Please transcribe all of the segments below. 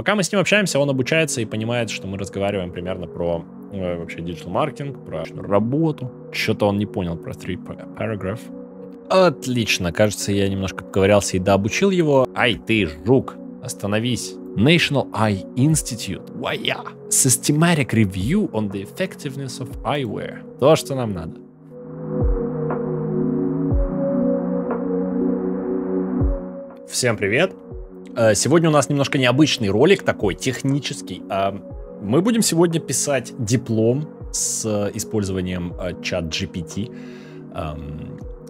Пока мы с ним общаемся, он обучается и понимает, что мы разговариваем примерно про э, вообще диджитал-маркетинг, про работу. Что-то он не понял про 3 paragraph. Отлично, кажется, я немножко поковырялся и дообучил его. Ай, ты жук, остановись. National Eye Institute, вая, systematic review on the effectiveness of eyewear. То, что нам надо. Всем привет! Э, сегодня у нас немножко необычный ролик такой, технический. А, мы будем сегодня писать диплом с э, использованием э, чат GPT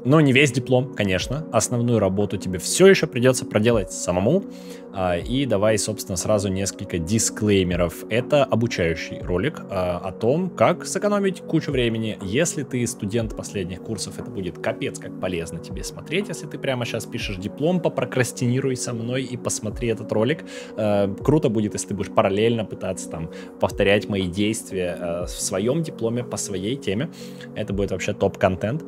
но не весь диплом, конечно. Основную работу тебе все еще придется проделать самому. А, и давай, собственно, сразу несколько дисклеймеров. Это обучающий ролик а, о том, как сэкономить кучу времени. Если ты студент последних курсов, это будет капец как полезно тебе смотреть. Если ты прямо сейчас пишешь диплом, попрокрастинируй со мной и посмотри этот ролик. А, круто будет, если ты будешь параллельно пытаться там повторять мои действия в своем дипломе по своей теме. Это будет вообще топ-контент.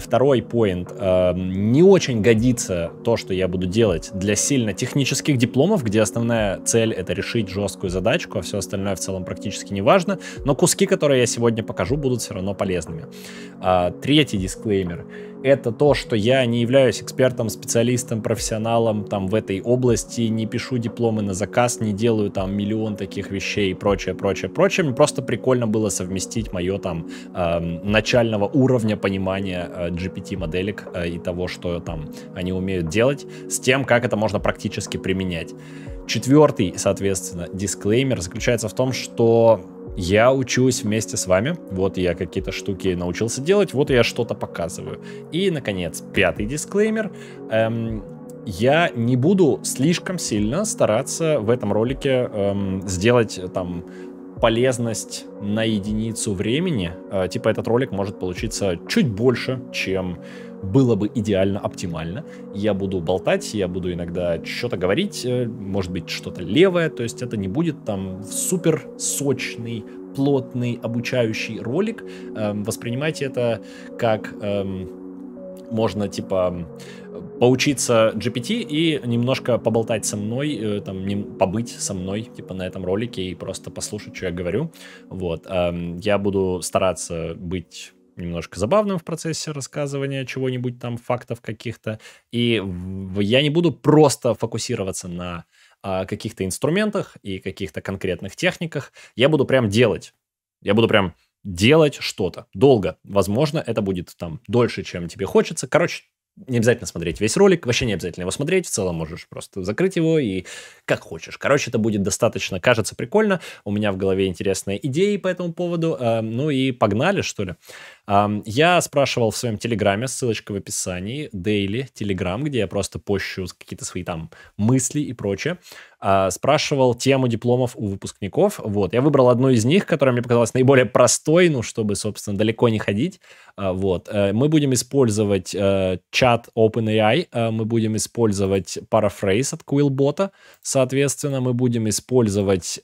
Второй пункт PowerPoint. Эм, не очень годится то, что я буду делать для сильно технических дипломов, где основная цель — это решить жесткую задачку, а все остальное в целом практически не важно. Но куски, которые я сегодня покажу, будут все равно полезными. А, третий дисклеймер — это то, что я не являюсь экспертом, специалистом, профессионалом там в этой области, не пишу дипломы на заказ, не делаю там миллион таких вещей и прочее, прочее, прочее. Мне просто прикольно было совместить мое там э, начального уровня понимания э, GPT-моделек э, и того, что там они умеют делать, с тем, как это можно практически применять. Четвертый, соответственно, дисклеймер заключается в том, что я учусь вместе с вами, вот я какие-то штуки научился делать, вот я что-то показываю. И, наконец, пятый дисклеймер. Эм, я не буду слишком сильно стараться в этом ролике эм, сделать э, там полезность на единицу времени. Э, типа этот ролик может получиться чуть больше, чем было бы идеально, оптимально. Я буду болтать, я буду иногда что-то говорить, э, может быть, что-то левое, то есть это не будет там супер сочный, плотный, обучающий ролик. Эм, воспринимайте это как эм, можно, типа, поучиться GPT и немножко поболтать со мной, э, там, не, побыть со мной, типа, на этом ролике и просто послушать, что я говорю. Вот. Эм, я буду стараться быть немножко забавным в процессе рассказывания чего-нибудь там, фактов каких-то. И я не буду просто фокусироваться на а, каких-то инструментах и каких-то конкретных техниках. Я буду прям делать. Я буду прям делать что-то долго. Возможно, это будет там дольше, чем тебе хочется. Короче, не обязательно смотреть весь ролик, вообще не обязательно его смотреть, в целом можешь просто закрыть его и как хочешь. Короче, это будет достаточно, кажется, прикольно. У меня в голове интересные идеи по этому поводу. Э, ну и погнали, что ли. Я спрашивал в своем Телеграме, ссылочка в описании, Daily, Телеграм, где я просто пощу какие-то свои там мысли и прочее. А, спрашивал тему дипломов у выпускников. Вот, я выбрал одну из них, которая мне показалась наиболее простой, ну, чтобы, собственно, далеко не ходить. А, вот, э, мы будем использовать э, чат OpenAI, э, мы будем использовать парафрейз от Quillbot, соответственно, мы будем использовать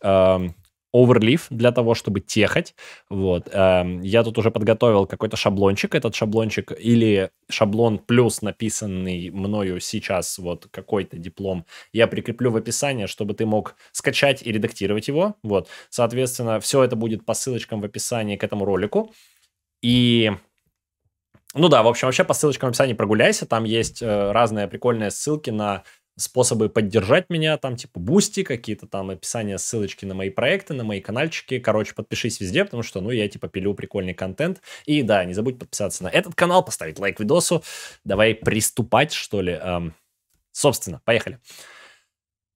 оверлив для того, чтобы техать. Вот. Эм, я тут уже подготовил какой-то шаблончик. Этот шаблончик или шаблон плюс написанный мною сейчас вот какой-то диплом я прикреплю в описании, чтобы ты мог скачать и редактировать его. Вот. Соответственно, все это будет по ссылочкам в описании к этому ролику. И ну да, в общем, вообще по ссылочкам в описании прогуляйся. Там есть э, разные прикольные ссылки на способы поддержать меня, там типа бусти, какие-то там описания, ссылочки на мои проекты, на мои каналчики. Короче, подпишись везде, потому что, ну, я типа пилю прикольный контент. И да, не забудь подписаться на этот канал, поставить лайк видосу. Давай приступать, что ли. Эм, собственно, поехали.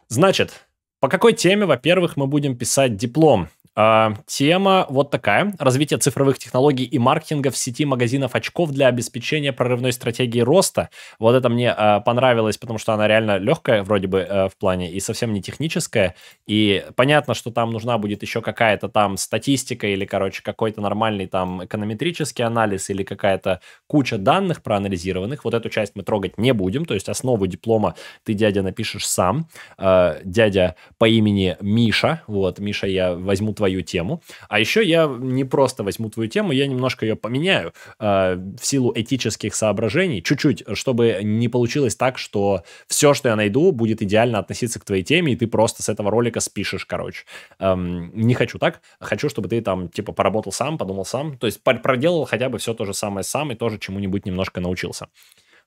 Значит, по какой теме, во-первых, мы будем писать диплом? Эм, тема вот такая. Развитие цифровых технологий и маркетинга в сети магазинов очков для обеспечения прорывной стратегии роста. Вот это мне э, понравилось, потому что она реально легкая вроде бы э, в плане и совсем не техническая. И понятно, что там нужна будет еще какая-то там статистика или, короче, какой-то нормальный там эконометрический анализ или какая-то куча данных проанализированных. Вот эту часть мы трогать не будем. То есть основу диплома ты, дядя, напишешь сам. Э, дядя по имени Миша. Вот, Миша, я возьму твою твою тему. А еще я не просто возьму твою тему, я немножко ее поменяю э, в силу этических соображений, чуть-чуть, чтобы не получилось так, что все, что я найду, будет идеально относиться к твоей теме, и ты просто с этого ролика спишешь, короче. Эм, не хочу так, хочу, чтобы ты там, типа, поработал сам, подумал сам, то есть проделал хотя бы все то же самое сам и тоже чему-нибудь немножко научился.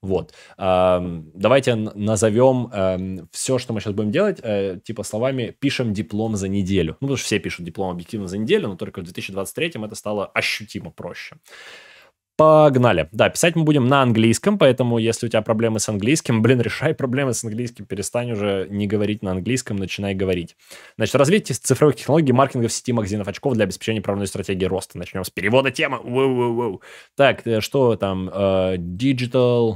Вот. Эм, давайте назовем эм, все, что мы сейчас будем делать, э, типа словами «пишем диплом за неделю». Ну, потому что все пишут диплом объективно за неделю, но только в 2023 это стало ощутимо проще. Погнали. Да, писать мы будем на английском, поэтому если у тебя проблемы с английским, блин, решай проблемы с английским, перестань уже не говорить на английском, начинай говорить. Значит, развитие цифровых технологий, маркетинга в сети магазинов очков для обеспечения правильной стратегии роста. Начнем с перевода темы. Воу-воу-воу. Так, э, что там? Э, digital,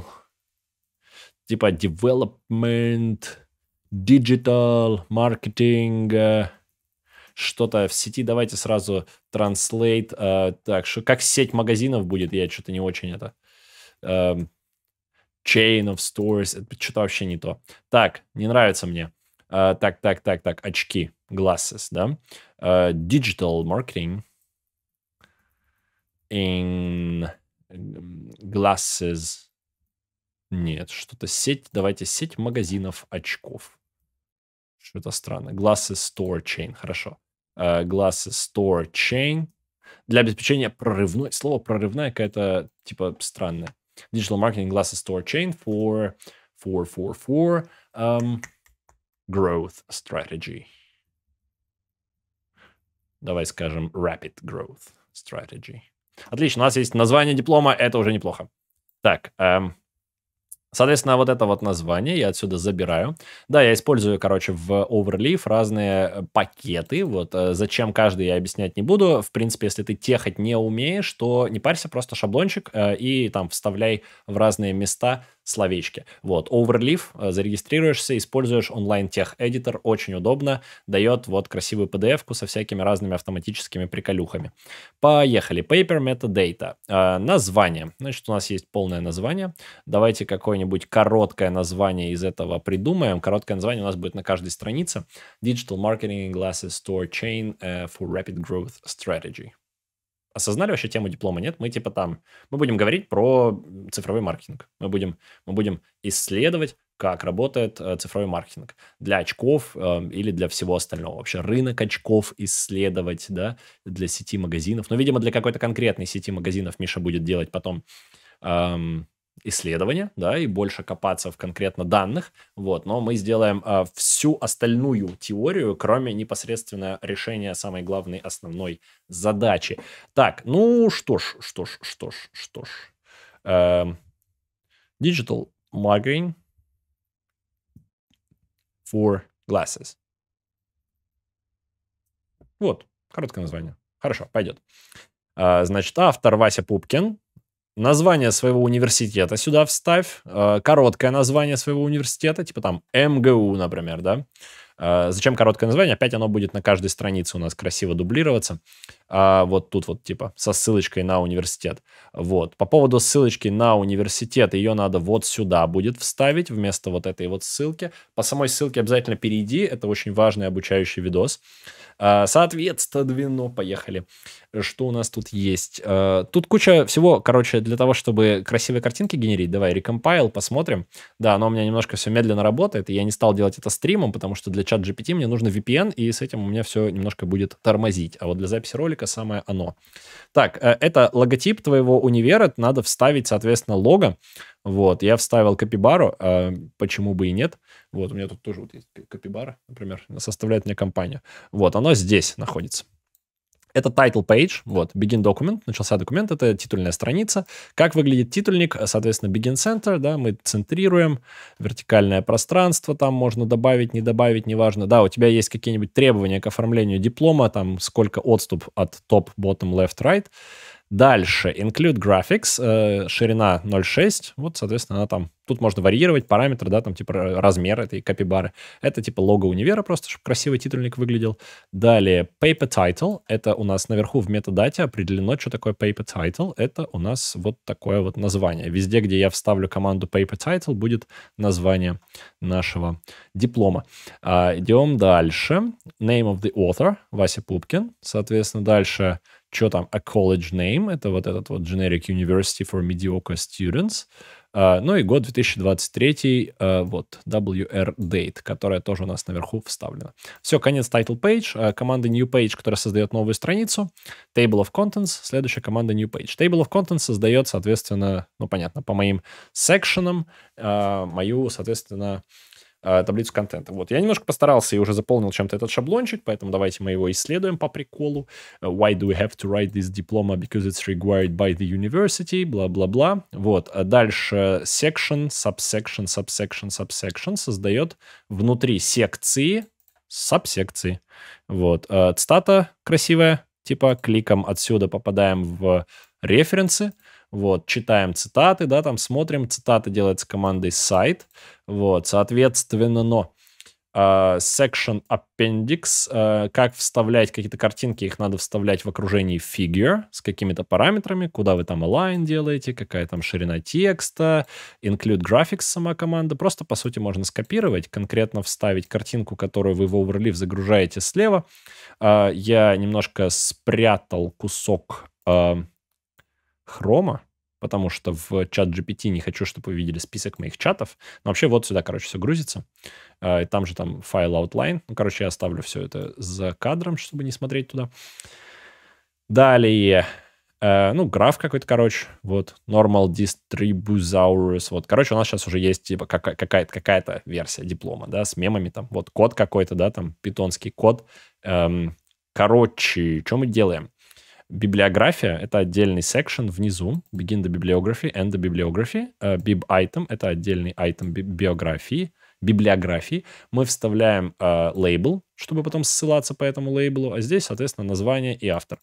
типа development, digital, marketing, э, что-то в сети. Давайте сразу Translate. Э, а, так, что как сеть магазинов будет, я что-то не очень это... Э, chain of stores, это что-то вообще не то. Так, не нравится мне. Э, так, так, так, так, очки, glasses, да. Э, digital marketing in glasses. Нет, что-то сеть, давайте сеть магазинов очков. Что-то странно. Glasses store chain, хорошо. Glass э, Store Chain для обеспечения прорывной. Слово прорывная какая-то типа странная. Digital Marketing Glass Store Chain for, for, for, for um, Growth Strategy. Давай скажем Rapid Growth Strategy. Отлично, у нас есть название диплома, это уже неплохо. Так, эм, Соответственно, вот это вот название я отсюда забираю. Да, я использую, короче, в Overleaf разные э, пакеты. Вот э, зачем каждый я объяснять не буду. В принципе, если ты техать не умеешь, то не парься, просто шаблончик э, и там вставляй в разные места словечки. Вот, Overleaf, э, зарегистрируешься, используешь онлайн-тех-эдитор, очень удобно, дает вот красивую pdf ку со всякими разными автоматическими приколюхами. Поехали, Paper Metadata. Э, название. Значит, у нас есть полное название. Давайте какое-нибудь короткое название из этого придумаем. Короткое название у нас будет на каждой странице. Digital Marketing Glasses Store Chain э, for Rapid Growth Strategy осознали вообще тему диплома? Нет, мы типа там. Мы будем говорить про цифровой маркетинг. Мы будем, мы будем исследовать, как работает э, цифровой маркетинг для очков э, или для всего остального. Вообще рынок очков исследовать, да, для сети магазинов. но ну, видимо, для какой-то конкретной сети магазинов Миша будет делать потом эм, исследования, да, и больше копаться в конкретно данных, вот, но мы сделаем э, всю остальную теорию, кроме непосредственно решения самой главной основной задачи. Так, ну что ж, что ж, что ж, что ж. Э, digital marketing for glasses. Вот, короткое название. Хорошо, пойдет. Э, значит, автор Вася Пупкин, название своего университета сюда вставь, э, короткое название своего университета, типа там МГУ, например, да. Э, зачем короткое название? Опять оно будет на каждой странице у нас красиво дублироваться а вот тут вот типа со ссылочкой на университет. Вот. По поводу ссылочки на университет, ее надо вот сюда будет вставить вместо вот этой вот ссылки. По самой ссылке обязательно перейди, это очень важный обучающий видос. А, соответственно, поехали. Что у нас тут есть? А, тут куча всего, короче, для того, чтобы красивые картинки генерить. Давай, рекомпайл, посмотрим. Да, но у меня немножко все медленно работает, и я не стал делать это стримом, потому что для чат GPT мне нужно VPN, и с этим у меня все немножко будет тормозить. А вот для записи ролика ролика самое оно. Так, э, это логотип твоего универа, надо вставить, соответственно, лого. Вот, я вставил капибару, а, почему бы и нет. Вот, у меня тут тоже вот есть капибара, например, составляет мне компанию. Вот, оно здесь находится. Это title page, вот, begin document, начался документ, это титульная страница. Как выглядит титульник? Соответственно, begin center, да, мы центрируем, вертикальное пространство там можно добавить, не добавить, неважно. Да, у тебя есть какие-нибудь требования к оформлению диплома, там сколько отступ от top bottom, left, right. Дальше, include graphics, э, ширина 0.6, вот, соответственно, она там, тут можно варьировать параметры, да, там, типа, размер этой копибары. Это, типа, лого универа просто, чтобы красивый титульник выглядел. Далее, paper title, это у нас наверху в метадате определено, что такое paper title, это у нас вот такое вот название. Везде, где я вставлю команду paper title, будет название нашего диплома. А, идем дальше. Name of the author, Вася Пупкин, соответственно, Дальше что там, a college name, это вот этот вот generic university for mediocre students, Uh, ну и год 2023, uh, а, вот, WR Date, которая тоже у нас наверху вставлена. Все, конец title page. Uh, команда new page, которая создает новую страницу. Table of contents, следующая команда new page. Table of contents создает, соответственно, ну понятно, по моим секшенам, мою, соответственно, Э, таблицу контента. Вот, я немножко постарался и уже заполнил чем-то этот шаблончик, поэтому давайте мы его исследуем по приколу. Э, why do we have to write this diploma because it's required by the university, бла-бла-бла. Вот, а дальше section, subsection, subsection, subsection создает внутри секции сабсекции. Вот, э, цитата красивая, типа кликом отсюда попадаем в референсы, вот, читаем цитаты, да, там смотрим, цитаты делается командой сайт, вот, соответственно, но а, section appendix, э, как вставлять какие-то картинки, их надо вставлять в окружении figure с какими-то параметрами, куда вы там align делаете, какая там ширина текста, include graphics сама команда. Просто, по сути, можно скопировать, конкретно вставить картинку, которую вы в overleaf загружаете слева. А, я немножко спрятал кусок э, хрома, потому что в чат GPT не хочу, чтобы вы видели список моих чатов. Но вообще вот сюда, короче, все грузится. А, и там же там файл outline. Ну, короче, я оставлю все это за кадром, чтобы не смотреть туда. Далее, а, ну, граф какой-то, короче, вот, normal distribusaurus, вот, короче, у нас сейчас уже есть, типа, какая-то какая, -то, версия диплома, да, с мемами там, вот, код какой-то, да, там, питонский код, эм, короче, что мы делаем? Библиография — это отдельный секшен внизу. Begin the bibliography, end the bibliography. Э, bib item — это отдельный item би биографии, библиографии. Мы вставляем э, лейбл, чтобы потом ссылаться по этому лейблу, а здесь, соответственно, название и автор.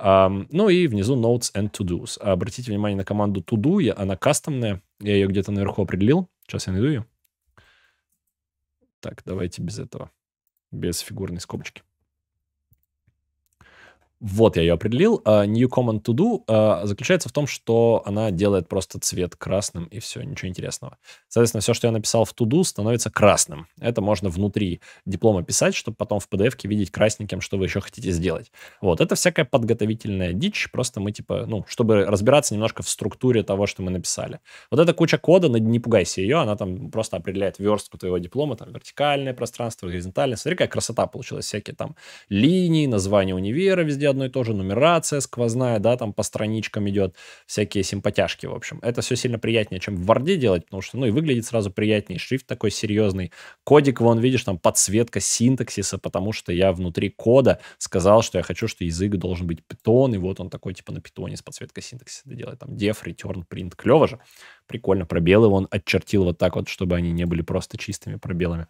Um, ну и внизу notes and to-dos. Обратите внимание на команду to-do, она кастомная, я ее где-то наверху определил. Сейчас я найду ее. Так, давайте без этого, без фигурной скобочки. Вот я ее определил. А, New Common To Do а, заключается в том, что она делает просто цвет красным, и все, ничего интересного. Соответственно, все, что я написал в To Do, становится красным. Это можно внутри диплома писать, чтобы потом в PDF видеть красненьким, что вы еще хотите сделать. Вот, это всякая подготовительная дичь, просто мы типа, ну, чтобы разбираться немножко в структуре того, что мы написали. Вот эта куча кода, не пугайся ее, она там просто определяет верстку твоего диплома, там вертикальное пространство, горизонтальное. Смотри, какая красота получилась, всякие там линии, название универа везде одно и то же, нумерация сквозная, да, там по страничкам идет, всякие симпатяшки, в общем. Это все сильно приятнее, чем в Варде делать, потому что, ну, и выглядит сразу приятнее, шрифт такой серьезный. Кодик, вон, видишь, там подсветка синтаксиса, потому что я внутри кода сказал, что я хочу, что язык должен быть питон, и вот он такой, типа, на питоне с подсветкой синтаксиса делает, там, def, return, print, клево же. Прикольно, пробелы он отчертил вот так вот, чтобы они не были просто чистыми пробелами.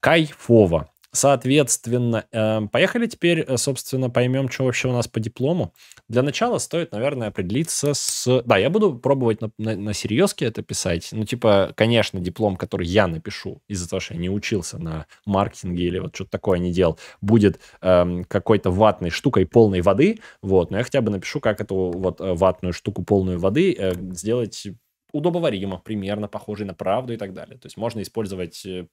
Кайфово. Соответственно, эм, поехали теперь, э, собственно, поймем, что вообще у нас по диплому. Для начала стоит, наверное, определиться с... Да, я буду пробовать на, на, на серьезке это писать. Ну, типа, конечно, диплом, который я напишу из-за того, что я не учился на маркетинге или вот что-то такое не делал, будет эм, какой-то ватной штукой полной воды, вот. Но я хотя бы напишу, как эту вот э, ватную штуку полную воды э, сделать удобоваримо, примерно похожей на правду и так далее. То есть можно использовать э,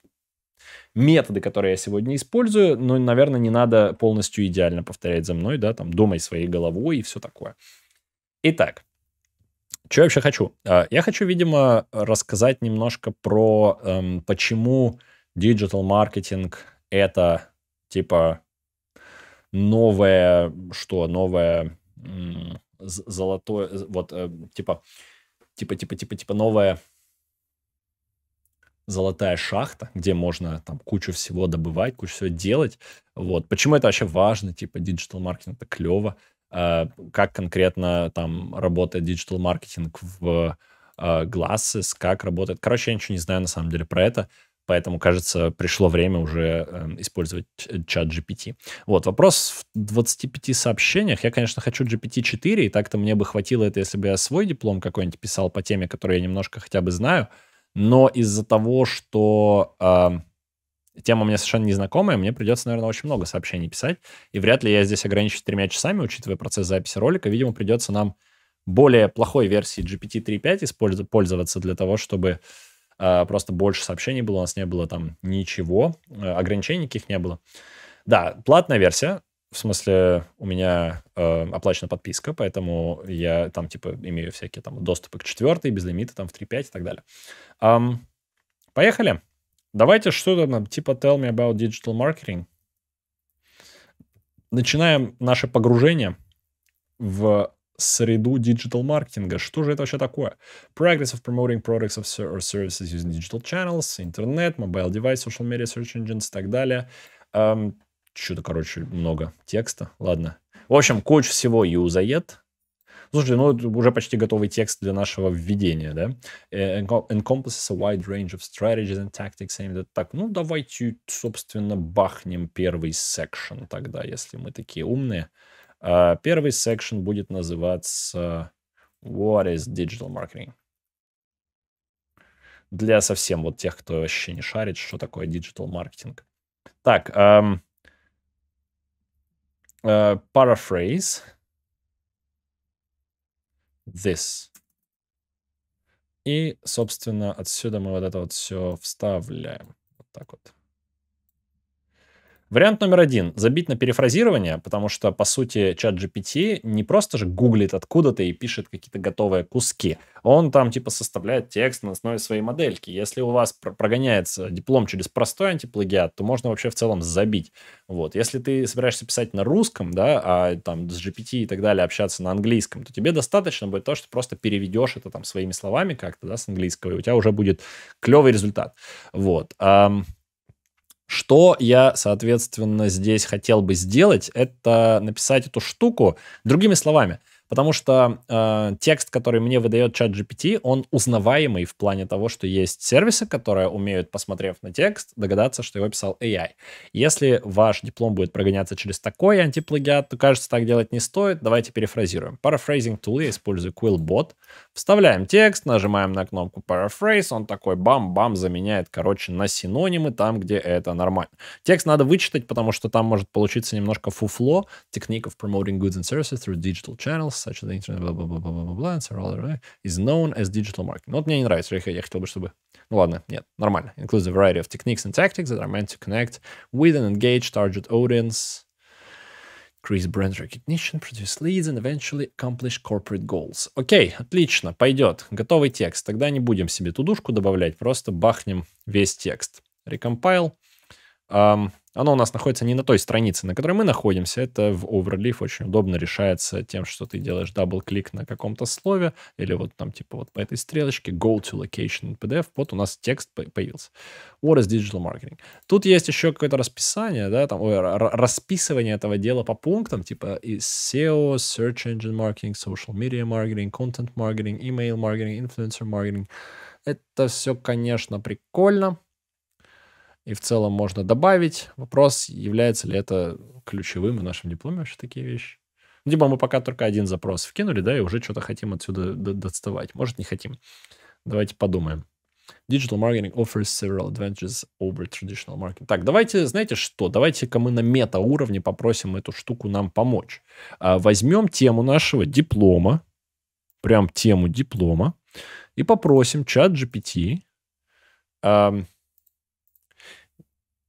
методы, которые я сегодня использую, но, наверное, не надо полностью идеально повторять за мной, да, там, думай своей головой и все такое. Итак, что я вообще хочу? А, я хочу, видимо, рассказать немножко про эм, почему диджитал маркетинг это типа новое, что новое золотое, вот типа типа типа типа типа новое золотая шахта, где можно там кучу всего добывать, кучу всего делать. Вот. Почему это вообще важно? Типа, диджитал-маркетинг — это клево. А, как конкретно там работает диджитал-маркетинг в а, Glasses, как работает. Короче, я ничего не знаю на самом деле про это, поэтому, кажется, пришло время уже э, использовать чат GPT. Вот, вопрос в 25 сообщениях. Я, конечно, хочу GPT-4, и так-то мне бы хватило это, если бы я свой диплом какой-нибудь писал по теме, которую я немножко хотя бы знаю но из-за того, что э, тема мне совершенно незнакомая, мне придется, наверное, очень много сообщений писать, и вряд ли я здесь ограничусь тремя часами, учитывая процесс записи ролика, видимо, придется нам более плохой версии GPT-3.5 пользоваться для того, чтобы э, просто больше сообщений было, у нас не было там ничего, э, ограничений никаких не было. Да, платная версия, в смысле, у меня э, оплачена подписка, поэтому я там, типа, имею всякие там доступы к четвертой, без лимита, там, в 3.5 и так далее. Um, поехали. Давайте что-то там, типа Tell me about digital marketing. Начинаем наше погружение в среду digital маркетинга Что же это вообще такое? Progress of promoting products of or services using digital channels, интернет, mobile device, social media, search engines и так далее. Um, что-то, короче, много текста. Ладно. В общем, куча всего юзает. Слушайте, ну, уже почти готовый текст для нашего введения, да? Э, encompasses a wide range of strategies and tactics aimed at... Так, ну, давайте, собственно, бахнем первый секшн тогда, если мы такие умные. А, первый секшн будет называться What is digital marketing? Для совсем вот тех, кто вообще не шарит, что такое digital marketing. Так, эм, Uh, paraphrase this. И, собственно, отсюда мы вот это вот все вставляем. Вот так вот. Вариант номер один — забить на перефразирование, потому что, по сути, чат GPT не просто же гуглит откуда-то и пишет какие-то готовые куски. Он там, типа, составляет текст на основе своей модельки. Если у вас прогоняется диплом через простой антиплагиат, то можно вообще в целом забить. Вот. Если ты собираешься писать на русском, да, а там с GPT и так далее общаться на английском, то тебе достаточно будет то, что просто переведешь это там своими словами как-то, да, с английского, и у тебя уже будет клевый результат. Вот. Что я, соответственно, здесь хотел бы сделать, это написать эту штуку другими словами – Потому что э, текст, который мне выдает чат GPT, он узнаваемый в плане того, что есть сервисы, которые умеют, посмотрев на текст, догадаться, что его писал AI. Если ваш диплом будет прогоняться через такой антиплагиат, то, кажется, так делать не стоит. Давайте перефразируем. Paraphrasing tool я использую QuillBot. Вставляем текст, нажимаем на кнопку Paraphrase, он такой бам-бам заменяет, короче, на синонимы там, где это нормально. Текст надо вычитать, потому что там может получиться немножко фуфло. Technique of promoting goods and services through digital channels such as the internet, бла-бла-бла-бла-бла, blah, is known as digital marketing. Вот мне не нравится, я хотел бы, чтобы... Ну ладно, нет, нормально. Includes a variety of techniques and tactics that are meant to connect with an engaged target audience, increase brand recognition, produce leads, and eventually accomplish corporate goals. Окей, okay, отлично, пойдет. Готовый текст. Тогда не будем себе тудушку добавлять, просто бахнем весь текст. Recompile. Um, оно у нас находится не на той странице, на которой мы находимся. Это в Overleaf очень удобно решается тем, что ты делаешь дабл-клик на каком-то слове или вот там типа вот по этой стрелочке go to location PDF. Вот у нас текст появился. What is digital marketing? Тут есть еще какое-то расписание, да, там ой, расписывание этого дела по пунктам, типа и SEO, search engine marketing, social media marketing, content marketing, email marketing, influencer marketing. Это все, конечно, прикольно, и в целом можно добавить. Вопрос, является ли это ключевым в нашем дипломе вообще такие вещи. Ну, типа мы пока только один запрос вкинули, да, и уже что-то хотим отсюда доставать. Может, не хотим. Давайте подумаем. Digital marketing offers several advantages over traditional marketing. Так, давайте, знаете что, давайте-ка мы на мета-уровне попросим эту штуку нам помочь. А, Возьмем тему нашего диплома, прям тему диплома, и попросим чат GPT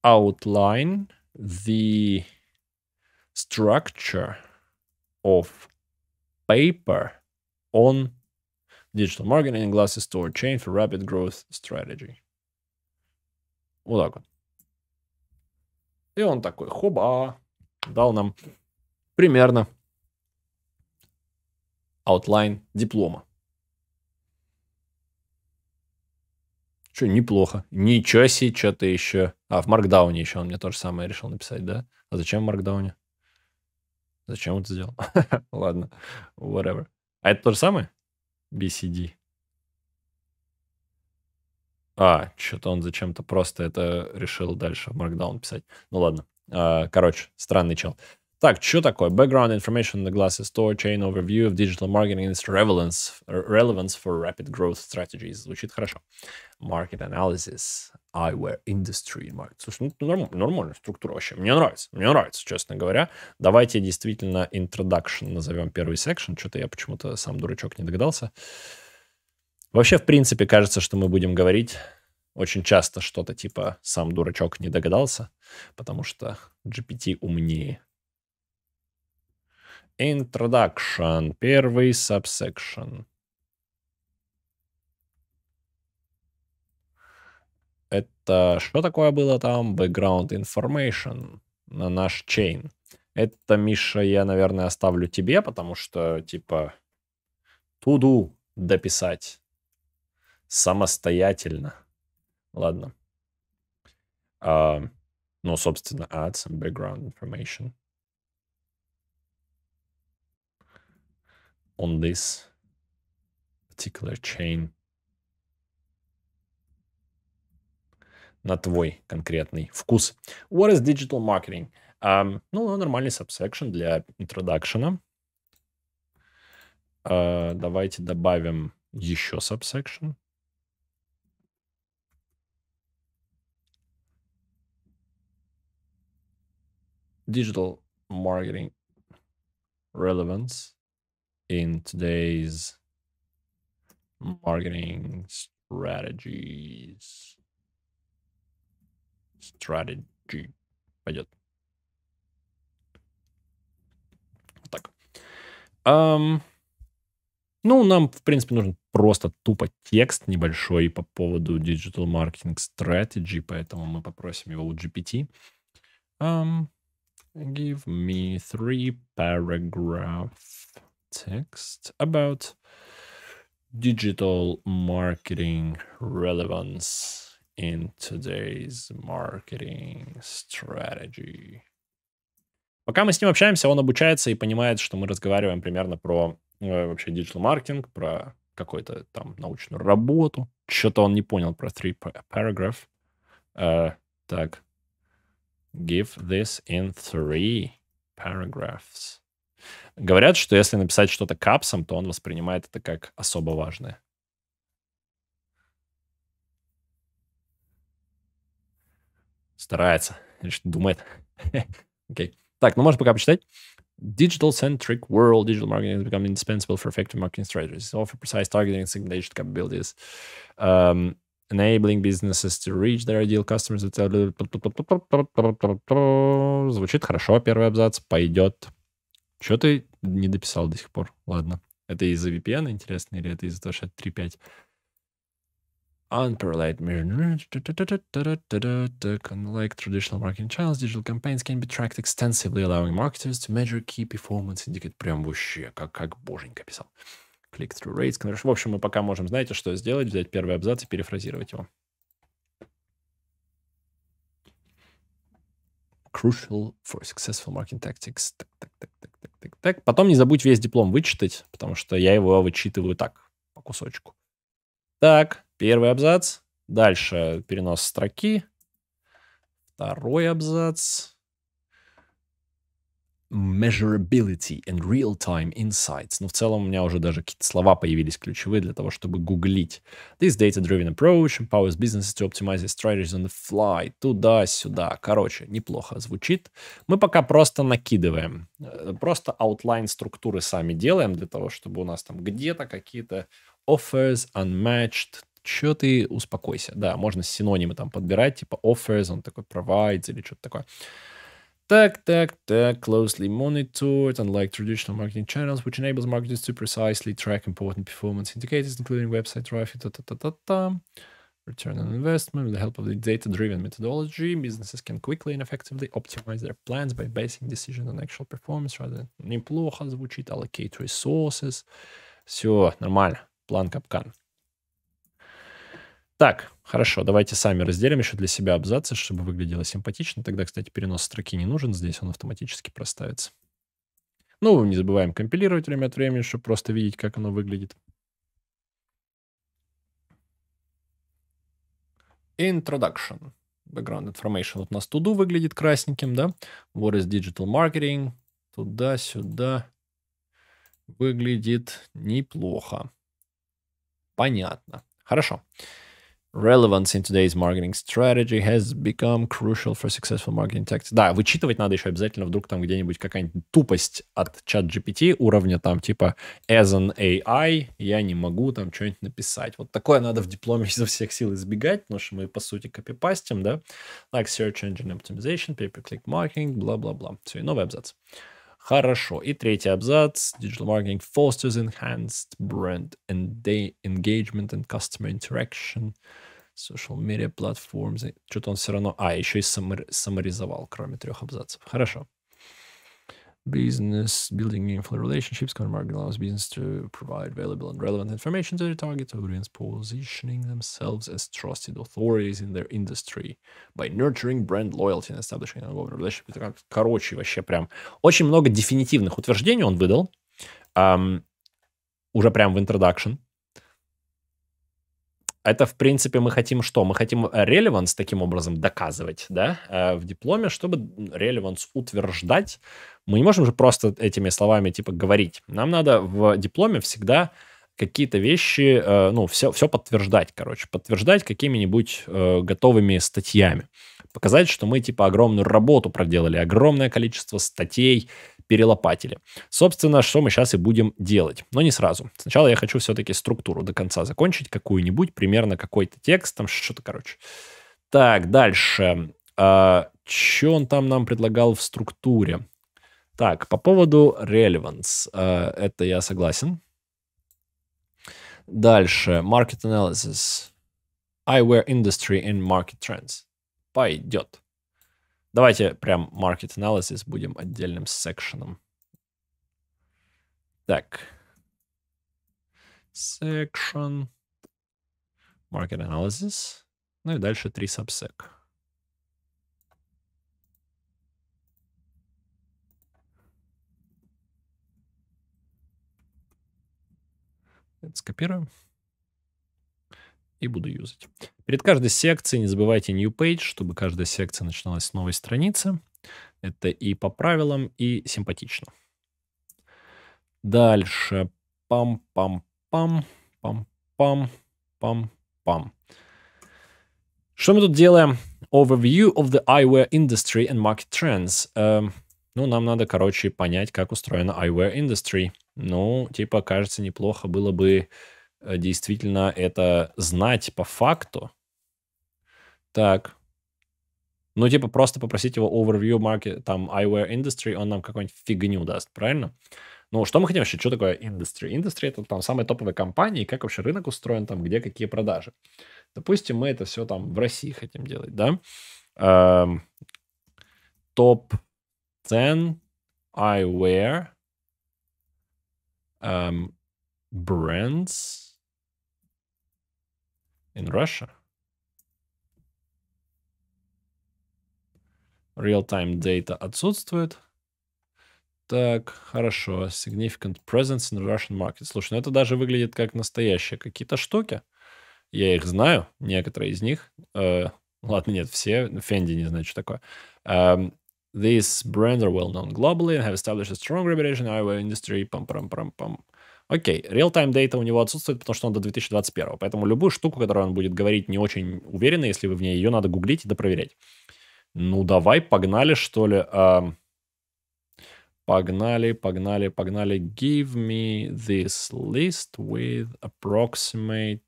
outline the structure of paper on digital marketing and glasses store chain for rapid growth strategy. Вот так вот. И он такой, хоба, дал нам примерно outline диплома. Что, неплохо. Ничего себе, что ты еще а, в Маркдауне еще он мне тоже самое решил написать, да? А зачем в Маркдауне? Зачем он это сделал? Ладно, whatever. А это то же самое? BCD. А, что-то он зачем-то просто это решил дальше в Markdown писать. Ну ладно. А, короче, странный чел. Так, що таке? Background information in the glasses Store, chain overview of digital marketing and its relevance, relevance for rapid growth strategies. Звучит хорошо. Market analysis, eyewear industry market. Слушай, ну, норм, нормальная структура вообще. Мне нравится, мне нравится, честно говоря. Давайте действительно introduction назовем первый секшн. Что-то я почему-то сам дурачок не догадался. Вообще, в принципе, кажется, что мы будем говорить очень часто что-то типа «сам дурачок не догадался», потому что GPT умнее Introduction, первый subsection. Это что такое было там? Background information на наш chain. Это, Миша, я, наверное, оставлю тебе, потому что, типа, туду дописать самостоятельно. Ладно. Uh, ну, собственно, add some background information. on this particular chain. На твой конкретный вкус. What is digital marketing? Um, ну, нормальный subsection для интродакшена. Uh, давайте добавим еще subsection. Digital marketing relevance in today's marketing strategies. Strategy. Пойдет. Вот так. Um, ну, нам, в принципе, нужен просто тупо текст небольшой по поводу Digital Marketing Strategy, поэтому мы попросим его у GPT. Um, give me three paragraphs text about digital marketing relevance in today's marketing strategy. Пока мы с ним общаемся, он обучается и понимает, что мы разговариваем примерно про э, вообще digital маркетинг про какую-то там научную работу. Что-то он не понял про three paragraph. Uh, так. Give this in three paragraphs. Говорят, что если написать что-то капсом, то он воспринимает это как особо важное. Старается. Значит, думает. Окей. Okay. Так, ну можешь пока почитать. Digital centric world, digital marketing has become indispensable for effective marketing strategies. Offer precise targeting and segmentation capabilities, um, enabling businesses to reach their ideal customers. Звучит хорошо, первый абзац. Пойдет. Что ты не дописал до сих пор? Ладно. Это из-за VPN, интересно, или это из-за того, что это 3.5? Unparalleled Unlike traditional marketing channels, digital campaigns can be tracked extensively, allowing marketers to measure key performance indicators. Прям вообще, как, как боженька писал. Click-through rates, conversion. В общем, мы пока можем, знаете, что сделать? Взять первый абзац и перефразировать его. Crucial for successful marketing tactics. Так, так, так, так, так. Потом не забудь весь диплом вычитать, потому что я его вычитываю так, по кусочку. Так, первый абзац. Дальше перенос строки. Второй абзац measurability and real-time insights. Ну, в целом у меня уже даже какие-то слова появились ключевые для того, чтобы гуглить. This data-driven approach empowers businesses to optimize strategies on the fly. Туда-сюда. Короче, неплохо звучит. Мы пока просто накидываем. Э, просто outline структуры сами делаем для того, чтобы у нас там где-то какие-то offers, unmatched, что ты успокойся. Да, можно синонимы там подбирать, типа offers, он такой provides или что-то такое. Tag, tag, tag, closely monitored, unlike traditional marketing channels, which enables marketers to precisely track important performance indicators, including website traffic, da, da, da, da, da. return on investment. With the help of the data-driven methodology, businesses can quickly and effectively optimize their plans by basing decisions on actual performance rather than неплохо звучит, allocate resources. Все, нормально, план капкан. Так, хорошо, давайте сами разделим еще для себя абзацы, чтобы выглядело симпатично. Тогда, кстати, перенос строки не нужен, здесь он автоматически проставится. Ну, не забываем компилировать время от времени, чтобы просто видеть, как оно выглядит. Introduction. Background information. Вот у нас туду выглядит красненьким, да? What is digital marketing? Туда-сюда. Выглядит неплохо. Понятно. Хорошо. Хорошо. Relevance in today's marketing strategy has become crucial for successful marketing tactics. Да, вычитывать надо еще обязательно, вдруг там где-нибудь какая-нибудь тупость от чат GPT уровня там типа as an AI, я не могу там что-нибудь написать. Вот такое надо в дипломе изо всех сил избегать, потому что мы по сути копипастим, да? Like search engine optimization, pay-per-click marketing, бла-бла-бла. Все, и новый абзац. Хорошо. И третий абзац. Digital marketing fosters enhanced brand and day engagement and customer interaction. Social media platforms. Что-то он все равно... А, еще и саммаризовал, кроме трех абзацев. Хорошо business, building meaningful relationships, content marketing allows business to provide valuable and relevant information to their target audience, positioning themselves as trusted authorities in their industry by nurturing brand loyalty and establishing ongoing relationship. Короче, вообще прям очень много дефинитивных утверждений он выдал. Um, уже прям в introduction это, в принципе, мы хотим что? Мы хотим релеванс таким образом доказывать, да, э, в дипломе, чтобы релеванс утверждать. Мы не можем же просто этими словами, типа, говорить. Нам надо в дипломе всегда какие-то вещи, э, ну, все, все подтверждать, короче, подтверждать какими-нибудь э, готовыми статьями. Показать, что мы, типа, огромную работу проделали, огромное количество статей, перелопатили. Собственно, что мы сейчас и будем делать. Но не сразу. Сначала я хочу все-таки структуру до конца закончить, какую-нибудь, примерно какой-то текст, там что-то, короче. Так, дальше. А, что он там нам предлагал в структуре? Так, по поводу relevance. А, это я согласен. Дальше. Market analysis. Eyewear industry and market trends. Пойдет. Давайте прям market analysis будем отдельным секшеном. Так. Section. Market analysis. Ну и дальше три subsec. Это скопируем и буду юзать. Перед каждой секцией не забывайте new page, чтобы каждая секция начиналась с новой страницы. Это и по правилам, и симпатично. Дальше. Пам-пам-пам. Пам-пам. Пам-пам. Что мы тут делаем? Overview of the eyewear industry and market trends. Эм, ну, нам надо, короче, понять, как устроена eyewear industry. Ну, типа, кажется, неплохо было бы Э, действительно это знать по факту. Так. Ну, типа, просто попросить его overview market, там, eyewear industry, он нам какую-нибудь фигню даст, правильно? Ну, что мы хотим вообще? Что такое industry? Industry — это там самые топовые компании, как вообще рынок устроен, там, где какие продажи. Допустим, мы это все там в России хотим делать, да? Эм, топ-10 eyewear um, brands in Russia. Real-time data отсутствует. Так, хорошо. Significant presence in Russian market. Слушай, ну это даже выглядит как настоящие какие-то штуки. Я их знаю, некоторые из них. Э, ладно, нет, все. Fendi не знаю, что такое. Um, these brands are well known globally and have established a strong reputation in our industry. Пам -пам -пам -пам. Окей, real-time data у него отсутствует, потому что он до 2021. Поэтому любую штуку, которую он будет говорить не очень уверенно, если вы в ней, ее надо гуглить и допроверять. Ну, давай, погнали, что ли. А... Погнали, погнали, погнали. Give me this list with approximate...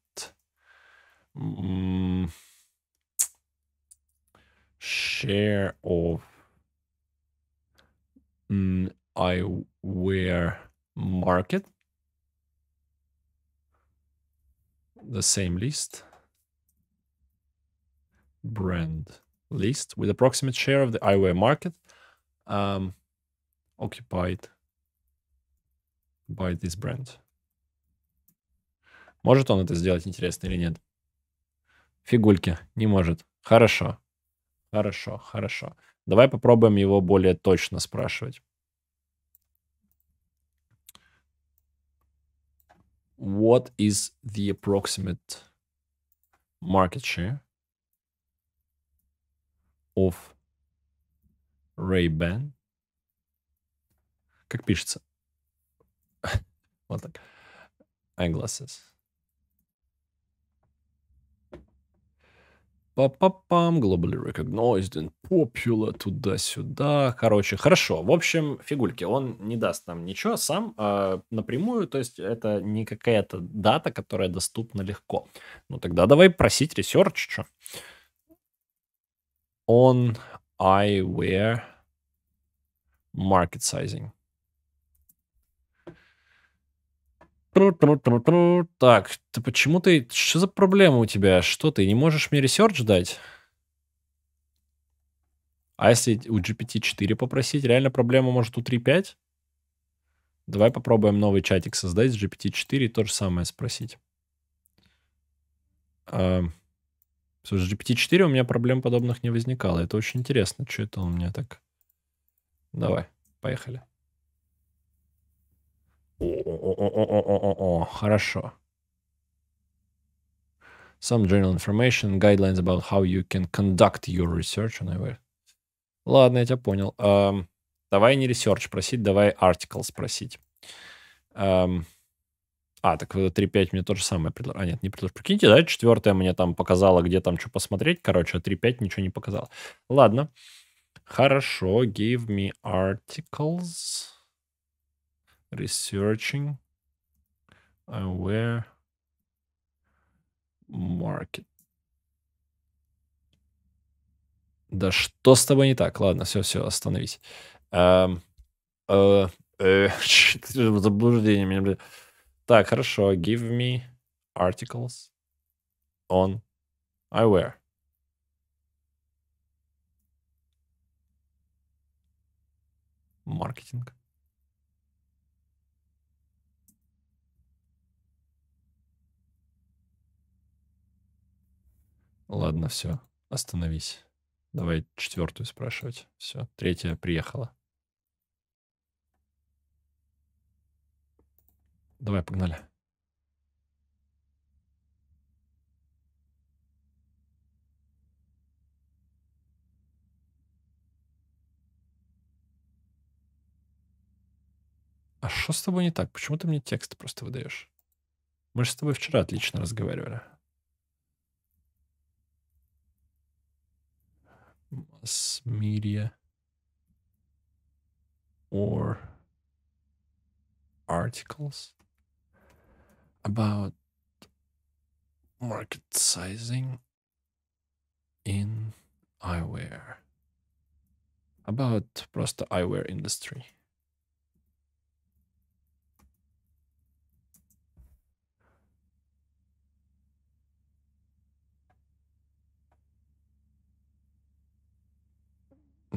Share of... I wear market. the same list, brand list with approximate share of the eyewear market um, occupied by this brand. Может он это сделать, интересно или нет? Фигульки, не может. Хорошо, хорошо, хорошо. Давай попробуем его более точно спрашивать. what is the approximate market share of Ray-Ban? Как пишется? вот так. Eyeglasses. Па-па-пам, globally recognized and popular, туда-сюда. Короче, хорошо. В общем, фигульки, он не даст нам ничего сам э, напрямую, то есть это не какая-то дата, которая доступна легко. Ну тогда давай просить ресерч, что? On wear market sizing. Тру-тру-тру-тру. Так, ты почему ты... Что за проблема у тебя? Что ты, не можешь мне ресерч дать? А если у GPT-4 попросить, реально проблема может у 3.5? Давай попробуем новый чатик создать с GPT-4 и то же самое спросить. А, с GPT-4 у меня проблем подобных не возникало. Это очень интересно. Что это у меня так... Давай, поехали. О-о-о-о-о-о-о. Хорошо. Some general information, guidelines about how you can conduct your research on AWS. Ладно, я тебя понял. Um, давай не research просить, давай article спросить. Um, а, так вы 3.5 мне то же самое предложил. А, нет, не предложил. Прикиньте, да, четвертое мне там показало, где там что посмотреть. Короче, а 3.5 ничего не показало. Ладно. Хорошо, give me articles researching aware market. Да что с тобой не так? Ладно, все, все, остановись. Эм, э, э, заблуждение меня. Так, хорошо. Give me articles on eyewear. Маркетинг. Ладно, все, остановись. Давай четвертую спрашивать. Все, третья приехала. Давай, погнали. А что с тобой не так? Почему ты мне текст просто выдаешь? Мы же с тобой вчера отлично разговаривали. plus media or articles about market sizing in eyewear about просто eyewear industry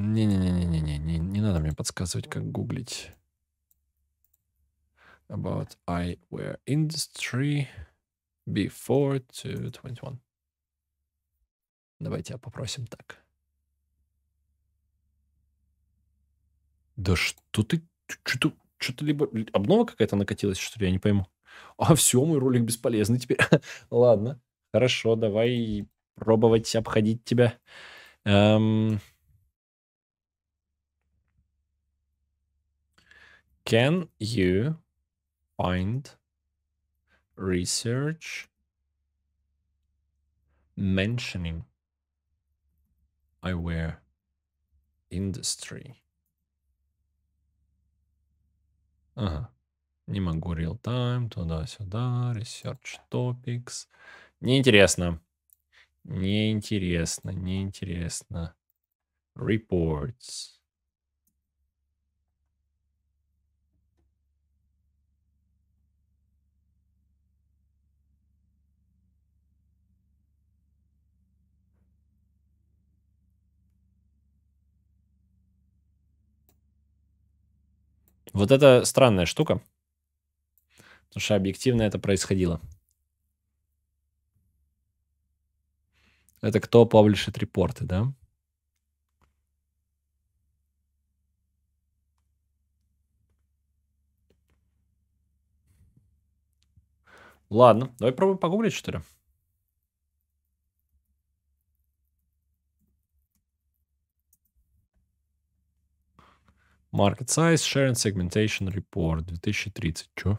Не-не-не-не-не, не, не не надо мне подсказывать, как гуглить. About eyewear industry before 21. Давайте попросим так. Да что ты, что-то, что-то либо обнова какая-то накатилась, что ли, я не пойму. А все, мой ролик бесполезный теперь. Ладно, хорошо, давай пробовать обходить тебя. Эм... Can you find research mentioning eyewear industry? Ага. Не могу real time, туда-сюда, research topics. Неинтересно. Неинтересно, неинтересно. Reports. Вот это странная штука. Потому что объективно это происходило. Это кто паблишит репорты, да? Ладно, давай пробуем погуглить, что ли? Market Size share and Segmentation Report 2030. Чё?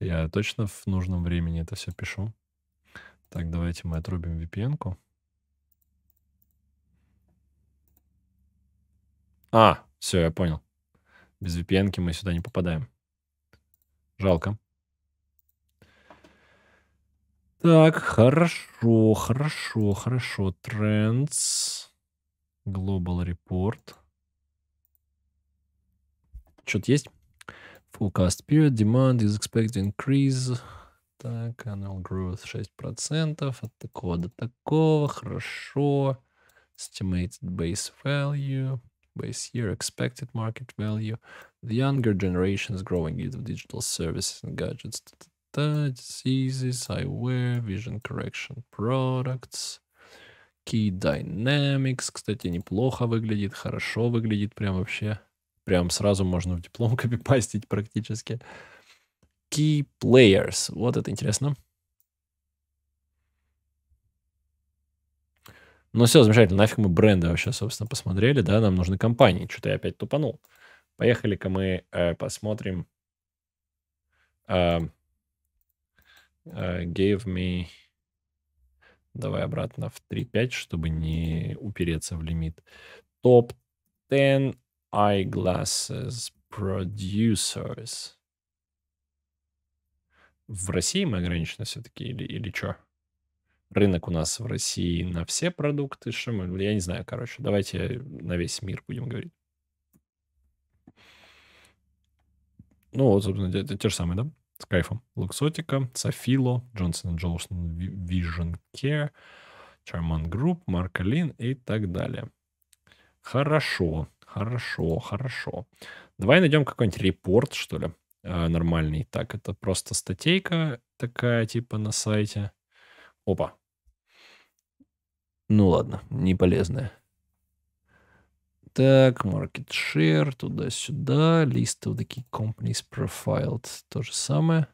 Я точно в нужном времени это все пишу. Так, давайте мы отрубим VPN-ку. А, все, я понял. Без vpn мы сюда не попадаем. Жалко. Так, хорошо, хорошо, хорошо. Trends. Global Report. Что-то есть? Forecast period, demand is expected to increase. Так, annual growth 6%. От такого до такого. Хорошо. Estimated base value. Base year expected market value. The younger generation is growing use of digital services and gadgets. Da, diseases, eyewear, vision correction products. Key Dynamics, кстати, неплохо выглядит, хорошо выглядит, прям вообще прям сразу можно в диплом копипастить практически. Key players. Вот это интересно. Ну все, замечательно. Нафиг мы бренды вообще, собственно, посмотрели, да? Нам нужны компании. Что-то я опять тупанул. Поехали-ка мы э, посмотрим. Э, э, gave me... Давай обратно в 3.5, чтобы не упереться в лимит. Топ-10 eyeglasses producers. В России мы ограничены все-таки или, или что? Рынок у нас в России на все продукты, что мы, я не знаю, короче, давайте на весь мир будем говорить. Ну, вот, собственно, те, те же самые, да? С кайфом. Луксотика, Софило, Джонсон Джонсон Vision Care, Charman Group, Маркалин и так далее. Хорошо. Хорошо, хорошо. Давай найдем какой-нибудь репорт, что ли, а, нормальный. Так, это просто статейка такая, типа, на сайте. Опа. Ну ладно, не полезная. Так, market share, туда-сюда, лист вот такие companies profiled, то же самое.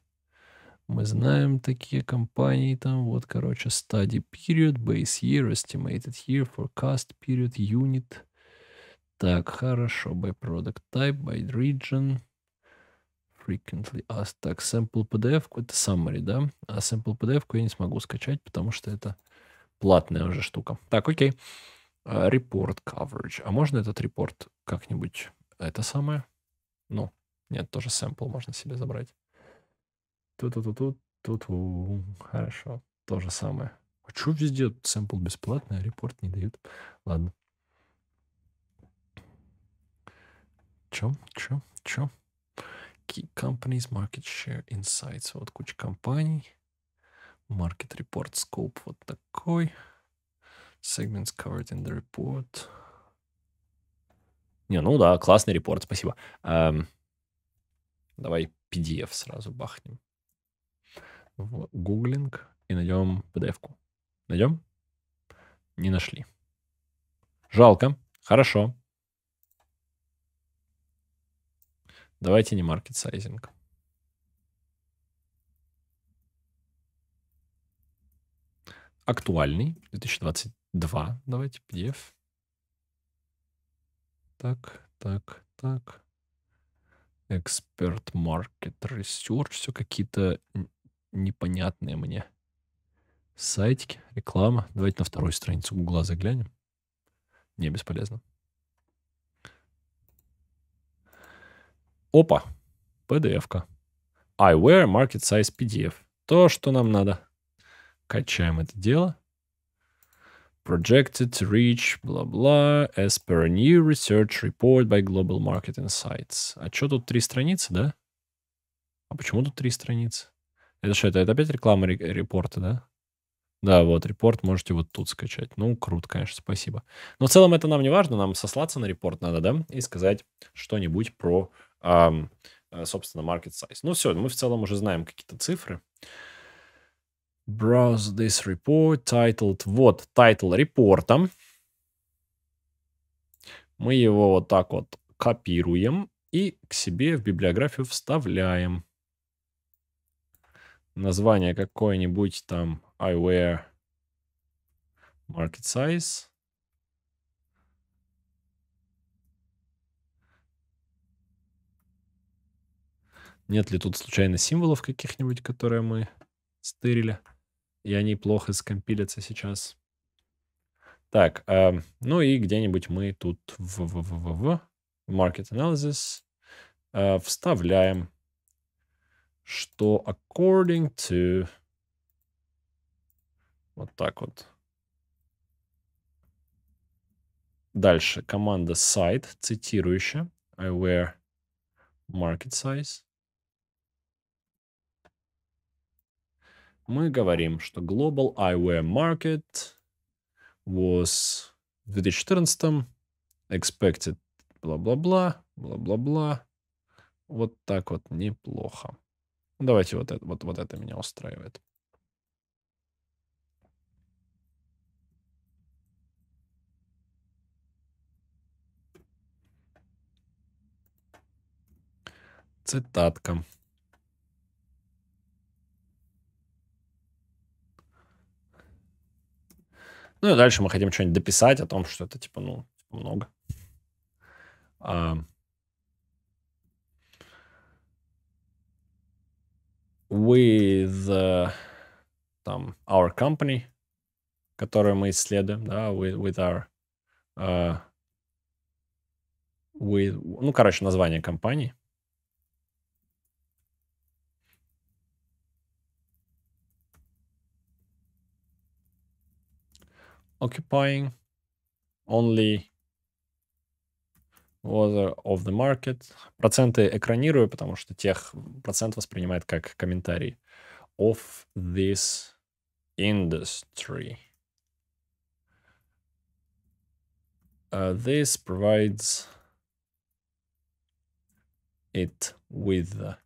Мы знаем такие компании там, вот, короче, study period, base year, estimated year, forecast period, unit. Так, хорошо. By product type, by region. Frequently asked. Так, sample PDF, это summary, да? А sample PDF я не смогу скачать, потому что это платная уже штука. Так, окей. А, report coverage. А можно этот репорт как-нибудь это самое? Ну, нет, тоже sample можно себе забрать. тут тут тут тут Хорошо. То же самое. А что везде sample бесплатный, а репорт не дают? Ладно. Чё? Чё? Чё? Key companies, market share, insights. Вот куча компаний. Market report scope вот такой. Segments covered in the report. Не, ну да, классный репорт, спасибо. Эм, давай PDF сразу бахнем. Вот, гуглинг и найдем PDF-ку. Найдем? Не нашли. Жалко. Хорошо. Давайте не маркет-сайзинг. Актуальный, 2022. Давайте PDF. Так, так, так. Эксперт Market Research. Все какие-то непонятные мне сайтики, реклама. Давайте на вторую страницу Гугла заглянем. Не, бесполезно. Опа, PDF-ка. iWare Market Size PDF. То, что нам надо. Качаем это дело. Projected reach, бла-бла, as per a new research report by Global Market Insights. А что тут три страницы, да? А почему тут три страницы? Это что, это, это опять реклама репорта, да? Да, вот, репорт можете вот тут скачать. Ну, круто, конечно, спасибо. Но в целом это нам не важно, нам сослаться на репорт надо, да, и сказать что-нибудь про Э, собственно, market size. Ну все, мы в целом уже знаем какие-то цифры. Browse this report titled... Вот, title репорта. Мы его вот так вот копируем и к себе в библиографию вставляем. Название какое-нибудь там I wear market size. Нет ли тут случайно символов каких-нибудь, которые мы стырили? И они плохо скомпилятся сейчас. Так, э, ну и где-нибудь мы тут в, в, в, в, в Market Analysis э, вставляем, что according to... Вот так вот. Дальше команда site, цитирующая. I wear market size. мы говорим, что Global Eyewear Market was в 2014 expected бла-бла-бла, бла-бла-бла. Вот так вот неплохо. Давайте вот это, вот, вот это меня устраивает. Цитатка. Ну и дальше мы хотим что-нибудь дописать о том, что это, типа, ну, типа, много. А... With uh, там our company, которую мы исследуем, да, with, with our uh, with, ну, короче, название компании. occupying only other of the market. Проценты экранирую, потому что тех процент воспринимает как комментарий. Of this industry. Uh, this provides it with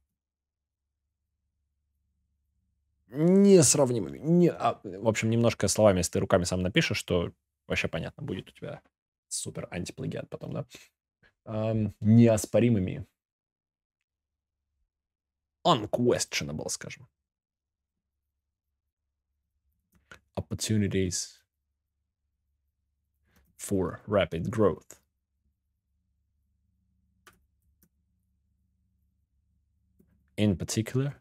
несравнимыми. Не, а, в общем, немножко словами, если ты руками сам напишешь, что вообще понятно, будет у тебя супер антиплагиат потом, да? Эм, неоспоримыми. Unquestionable, скажем. Opportunities for rapid growth. In particular,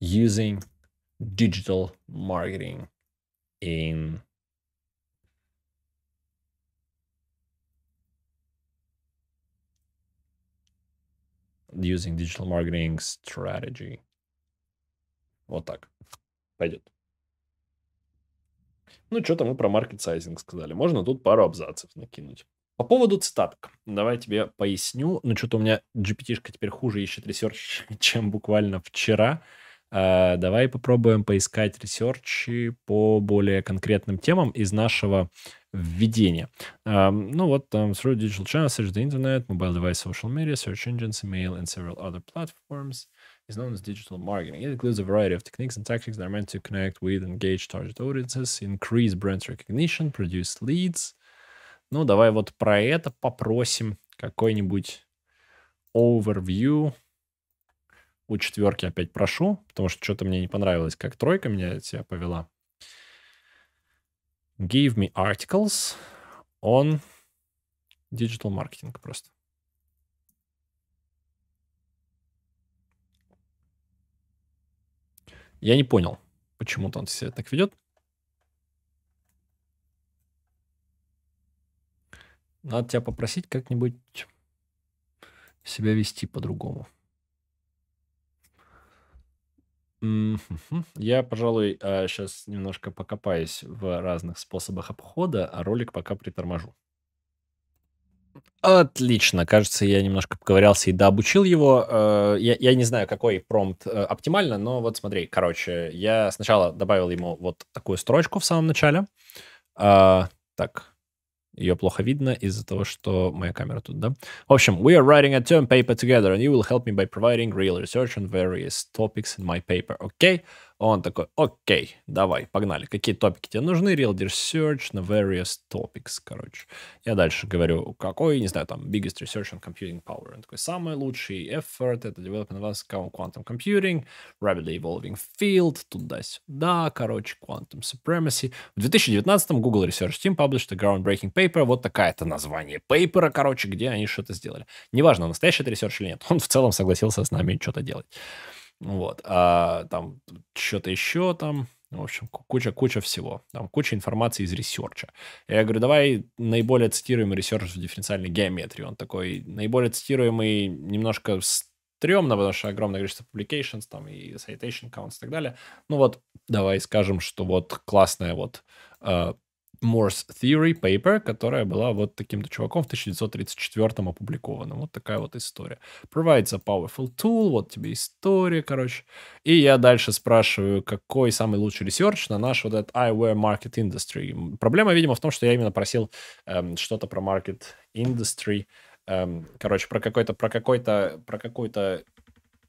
using digital marketing in using digital marketing strategy. Вот так. Пойдет. Ну, что-то мы про маркет сказали. Можно тут пару абзацев накинуть. По поводу цитаток. Давай тебе поясню. Ну, что-то у меня GPT-шка теперь хуже ищет ресерч, чем буквально вчера давай попробуем поискать ресерчи по более конкретным темам из нашего введения. ну вот там through digital channels, search the internet, mobile device, social media, search engines, email and several other platforms is known as digital marketing. It includes a variety of techniques and tactics that are meant to connect with engage target audiences, increase brand recognition, produce leads. Ну, давай вот про это попросим какой-нибудь overview у четверки опять прошу, потому что что-то мне не понравилось, как тройка меня себя повела. Give me articles on digital marketing просто. Я не понял, почему-то он себя так ведет. Надо тебя попросить как-нибудь себя вести по-другому. Я, пожалуй, сейчас а, немножко покопаюсь в разных способах обхода, а ролик пока приторможу. Отлично. Кажется, я немножко поковырялся и дообучил его. Э, я, я не знаю, какой промпт э, оптимально, но вот смотри, короче, я сначала добавил ему вот такую строчку в самом начале. А, так, Ее плохо видно из-за того, что моя камера тут, да? В общем, we are writing a term paper together, and you will help me by providing real research on various topics in my paper, okay? Он такой, окей, давай, погнали. Какие топики тебе нужны? Real Research на various topics, короче. Я дальше говорю, какой, не знаю, там, biggest research on computing power. Он такой, самый лучший effort — это development advanced quantum computing, rapidly evolving field, туда-сюда, короче, quantum supremacy. В 2019 Google Research Team published a groundbreaking paper, вот такая-то название пейпера, короче, где они что-то сделали. Неважно, настоящий это ресерч или нет, он в целом согласился с нами что-то делать. Вот. А там что-то еще там. В общем, куча-куча всего. Там куча информации из ресерча. Я говорю, давай наиболее цитируемый ресерч в дифференциальной геометрии. Он такой наиболее цитируемый немножко стрёмно, потому что огромное количество publications там и citation counts и так далее. Ну вот, давай скажем, что вот классная вот а, Morse Theory paper, которая была вот таким-то чуваком в 1934-м опубликована. Вот такая вот история. Provides a powerful tool, вот тебе история, короче. И я дальше спрашиваю, какой самый лучший ресерч на наш вот этот eyewear market industry. Проблема, видимо, в том, что я именно просил эм, что-то про market industry, эм, короче, про какой-то, про какой-то, про какой-то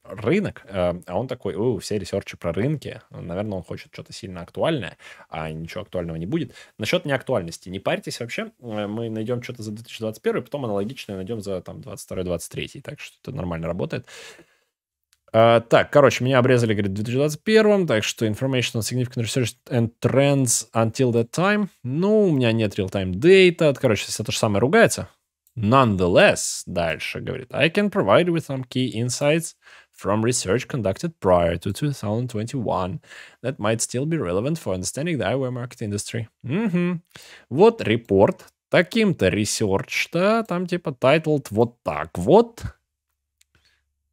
рынок, э, а он такой, у, все ресерчи про рынки, наверное, он хочет что-то сильно актуальное, а ничего актуального не будет. Насчет неактуальности, не парьтесь вообще, э, мы найдем что-то за 2021, потом аналогичное найдем за там 22-23, так что это нормально работает. Uh, так, короче, меня обрезали, говорит, в 2021, так что information on significant research and trends until that time. Ну, у меня нет real-time data. Короче, все то же самое ругается. Nonetheless, дальше говорит, I can provide with some key insights from research conducted prior to 2021 that might still be relevant for understanding the eyewear market industry. Угу. Вот репорт таким-то ресерч-то, там типа titled вот так вот.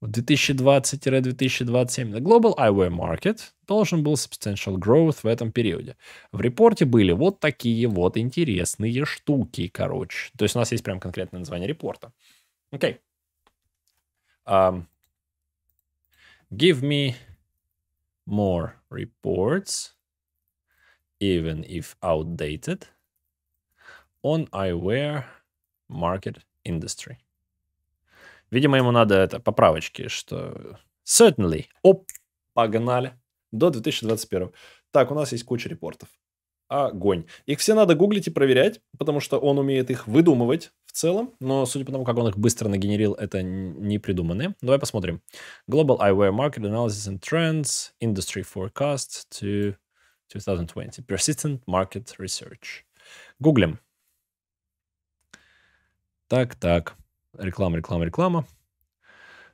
2020-2027 The Global Eyewear Market должен был substantial growth в этом периоде. В репорте были вот такие вот интересные штуки, короче. То есть у нас есть прям конкретное название репорта. Окей. Okay. Um, Give me more reports, even if outdated, on eyewear market industry. Видимо, ему надо это поправочки, что certainly. Оп, погнали. До 2021. Так, у нас есть куча репортов огонь. Их все надо гуглить и проверять, потому что он умеет их выдумывать в целом, но судя по тому, как он их быстро нагенерил, это не придуманные. Давай посмотрим. Global Eyewear Market Analysis and Trends, Industry Forecast to 2020, Persistent Market Research. Гуглим. Так, так. Реклама, реклама, реклама.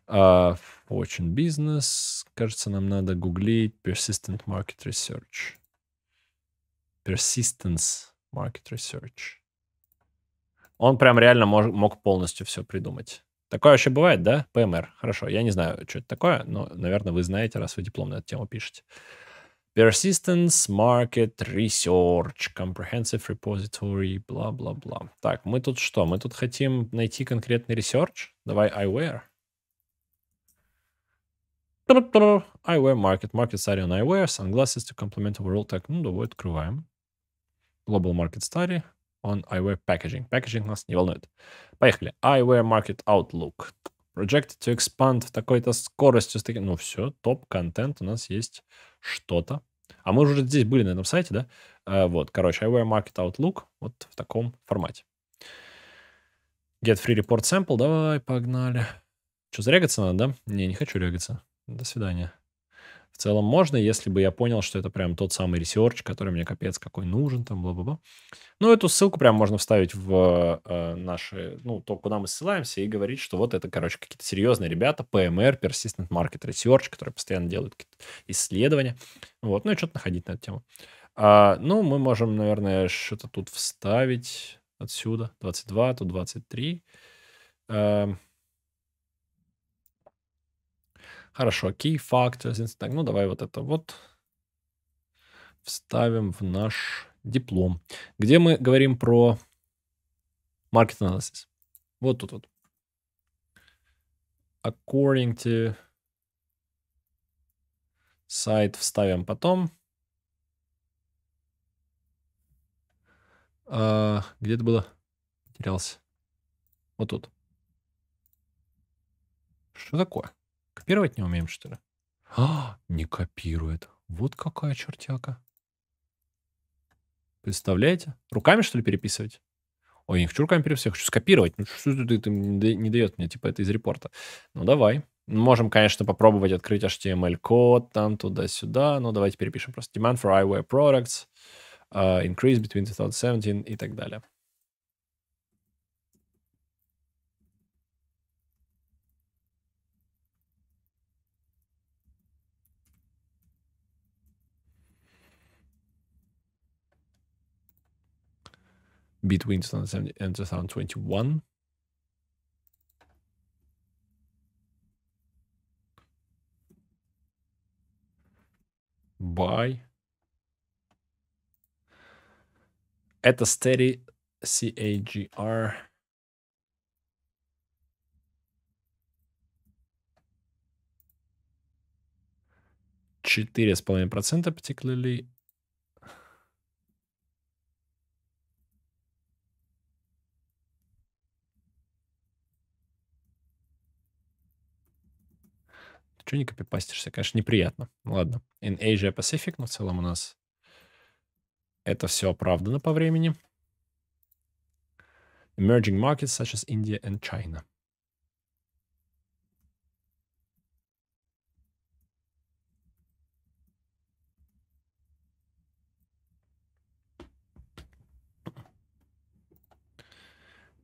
А, очень business. Кажется, нам надо гуглить Persistent Market Research. Persistence Market Research. Он прям реально мож, мог полностью все придумать. Такое вообще бывает, да? ПМР. Хорошо, я не знаю, что это такое, но, наверное, вы знаете, раз вы диплом на эту тему пишете. Persistence Market Research Comprehensive Repository, бла-бла-бла. Так, мы тут что? Мы тут хотим найти конкретный research? Давай iWare. iWare Market. Markets are on iWare. Sunglasses to complement overall tech. Ну, давай открываем. Global Market Study on eyewear packaging. Packaging нас не волнует. Поехали. Eyewear Market Outlook. Project to expand такой-то скоростью. Ну все, топ-контент у нас есть что-то. А мы уже здесь были на этом сайте, да? Э, вот, короче, eyewear Market Outlook вот в таком формате. Get free report sample. Давай, погнали. Что, зарягаться надо, да? Не, не хочу регаться. До свидания в целом можно, если бы я понял, что это прям тот самый ресерч, который мне капец какой нужен, там, бла-бла-бла. Ну, эту ссылку прям можно вставить в э, наши, ну, то, куда мы ссылаемся, и говорить, что вот это, короче, какие-то серьезные ребята, PMR, Persistent Market Research, которые постоянно делают какие-то исследования. Вот, ну и что-то находить на эту тему. А, ну, мы можем, наверное, что-то тут вставить отсюда. 22, тут 23. А, Хорошо, key factors, ну давай вот это вот вставим в наш диплом, где мы говорим про market analysis. Вот тут вот. According to сайт вставим потом. А, где это было? Терялся. Вот тут. Что такое? Копировать не умеем, что ли? А, не копирует. Вот какая чертяка. Представляете? Руками, что ли, переписывать? Ой, не хочу руками переписывать, я хочу скопировать. Ну, что ты, ты, не дает мне, типа, это из репорта. Ну, давай. Можем, конечно, попробовать открыть HTML-код там туда-сюда. Но ну, давайте перепишем просто. Demand for eyewear products uh, increase between 2017 и так далее. between 2017 and 2021. By at a steady CAGR четыре с половиной процента, particularly Чего не копипастишься? Конечно, неприятно. Ладно. In Asia Pacific, но в целом у нас это все оправдано по времени. Emerging markets such as India and China.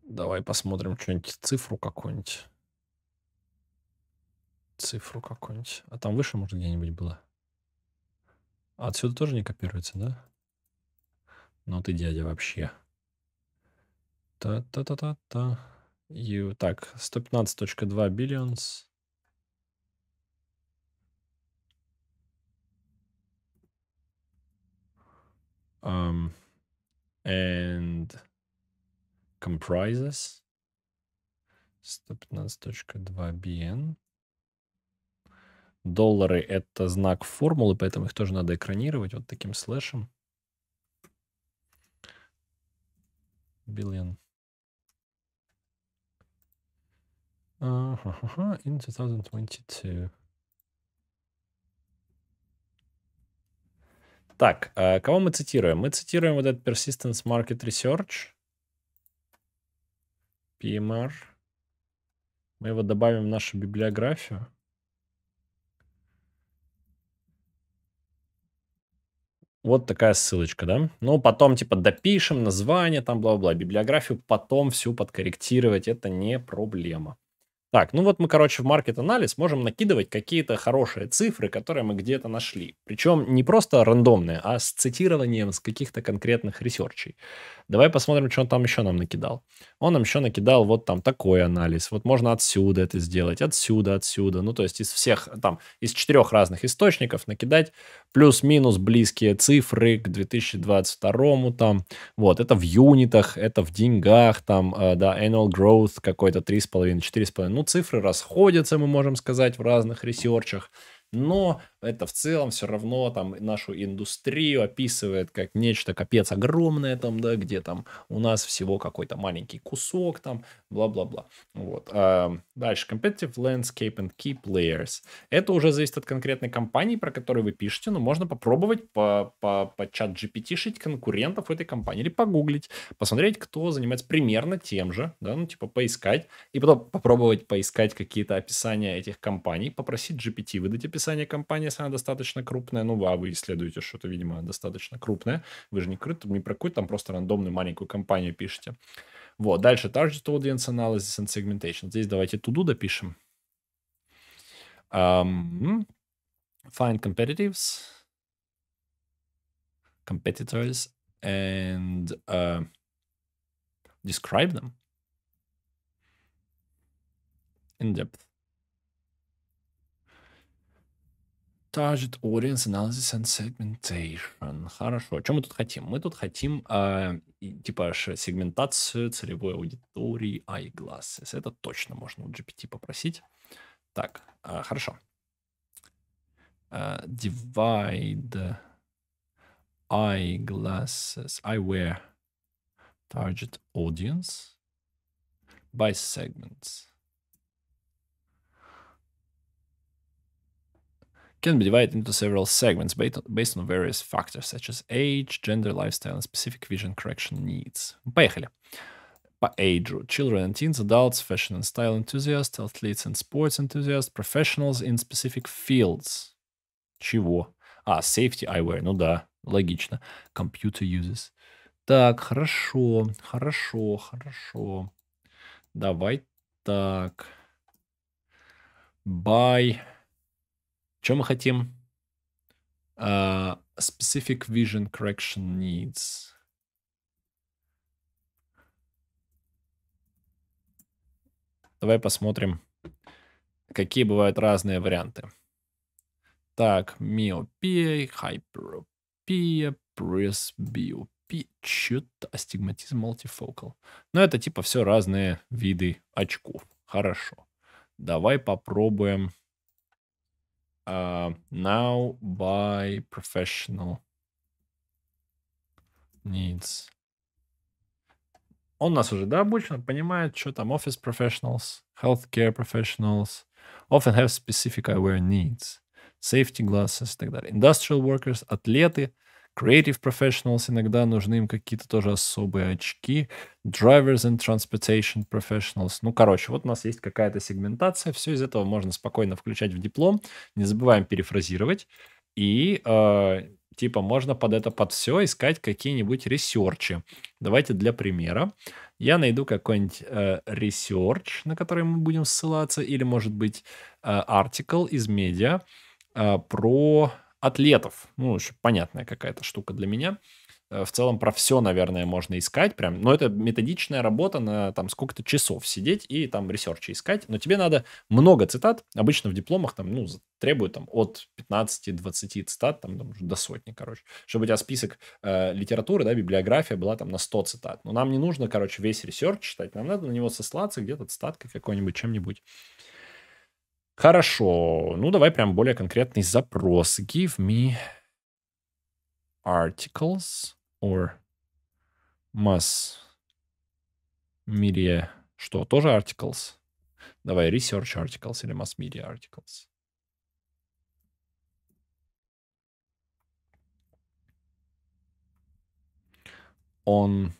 Давай посмотрим что-нибудь, цифру какую-нибудь цифру какую-нибудь. А там выше, может, где-нибудь было? А отсюда тоже не копируется, да? Ну ты дядя вообще. Та-та-та-та-та. И так, 115.2 billions. Um, and comprises 115.2 bn. Доллары — это знак формулы, поэтому их тоже надо экранировать вот таким слэшем. Billion. in 2022. Так, а, кого мы цитируем? Мы цитируем вот этот Persistence Market Research, PMR. Мы его добавим в нашу библиографию. Вот такая ссылочка, да? Ну, потом, типа, допишем название, там, бла-бла, библиографию потом всю подкорректировать, это не проблема. Так, ну вот мы, короче, в маркет-анализ можем накидывать какие-то хорошие цифры, которые мы где-то нашли. Причем не просто рандомные, а с цитированием с каких-то конкретных ресерчей. Давай посмотрим, что он там еще нам накидал. Он нам еще накидал вот там такой анализ. Вот можно отсюда это сделать, отсюда, отсюда. Ну, то есть из всех, там, из четырех разных источников накидать плюс-минус близкие цифры к 2022 му там. Вот, это в юнитах, это в деньгах, там, э, да, annual growth какой-то 3,5, 4,5. Ну, цифры расходятся, мы можем сказать, в разных ресерчах но это в целом все равно там нашу индустрию описывает как нечто капец огромное там, да, где там у нас всего какой-то маленький кусок там, бла-бла-бла. Вот. А дальше. Competitive landscape and key players. Это уже зависит от конкретной компании, про которую вы пишете, но можно попробовать по, по, по чат GPT шить конкурентов этой компании или погуглить, посмотреть, кто занимается примерно тем же, да, ну, типа поискать, и потом попробовать поискать какие-то описания этих компаний, попросить GPT выдать описание описании компании, если она достаточно крупная, ну, а вы исследуете что-то, видимо, достаточно крупное, вы же не, крыт, не про какую-то там просто рандомную маленькую компанию пишете. Вот, дальше Target Audience Analysis and Segmentation. Здесь давайте туду допишем. Um, find competitives, competitors, and uh, describe them in depth. Target Audience Analysis and Segmentation. Хорошо. Чем мы тут хотим? Мы тут хотим э, типа сегментацию целевой аудитории eyeglasses. Это точно можно у GPT попросить. Так, э, хорошо. Э, divide eyeglasses, eyewear target audience by segments. can be divided into several segments based on various factors such as age, gender, lifestyle, and specific vision correction needs. Поехали! По age, children and teens, adults, fashion and style enthusiasts, athletes and sports enthusiasts, professionals in specific fields. Чего? А, safety eyewear, ну да, логично. Computer uses. Так, хорошо, хорошо, хорошо. Давай так. By Что мы хотим? Uh, specific vision correction needs. Давай посмотрим, какие бывают разные варианты. Так, миопия, хайперопия, пресбиопия, что-то астигматизм мультифокал. Ну это типа все разные виды очков. Хорошо. Давай попробуем uh, now by professional needs. Он нас уже, да, обычно понимает, что там office professionals, healthcare professionals often have specific eyewear needs, safety glasses и так далее. Industrial workers, атлеты – Creative Professionals иногда нужны им какие-то тоже особые очки. Drivers and Transportation Professionals. Ну, короче, вот у нас есть какая-то сегментация. Все из этого можно спокойно включать в диплом. Не забываем перефразировать. И э, типа можно под это, под все искать какие-нибудь ресерчи. Давайте для примера. Я найду какой-нибудь э, на который мы будем ссылаться, или, может быть, э, из медиа э, про атлетов. Ну, еще понятная какая-то штука для меня. Э, в целом про все, наверное, можно искать прям. Но это методичная работа на там сколько-то часов сидеть и там ресерчи искать. Но тебе надо много цитат. Обычно в дипломах там, ну, требуют там от 15-20 цитат, там, там до сотни, короче. Чтобы у тебя список э, литературы, да, библиография была там на 100 цитат. Но нам не нужно, короче, весь ресерч читать. Нам надо на него сослаться где-то цитаткой какой-нибудь, чем-нибудь. Хорошо. Ну, давай прям более конкретный запрос. Give me articles or mass media. Что, тоже articles? Давай research articles или mass media articles. On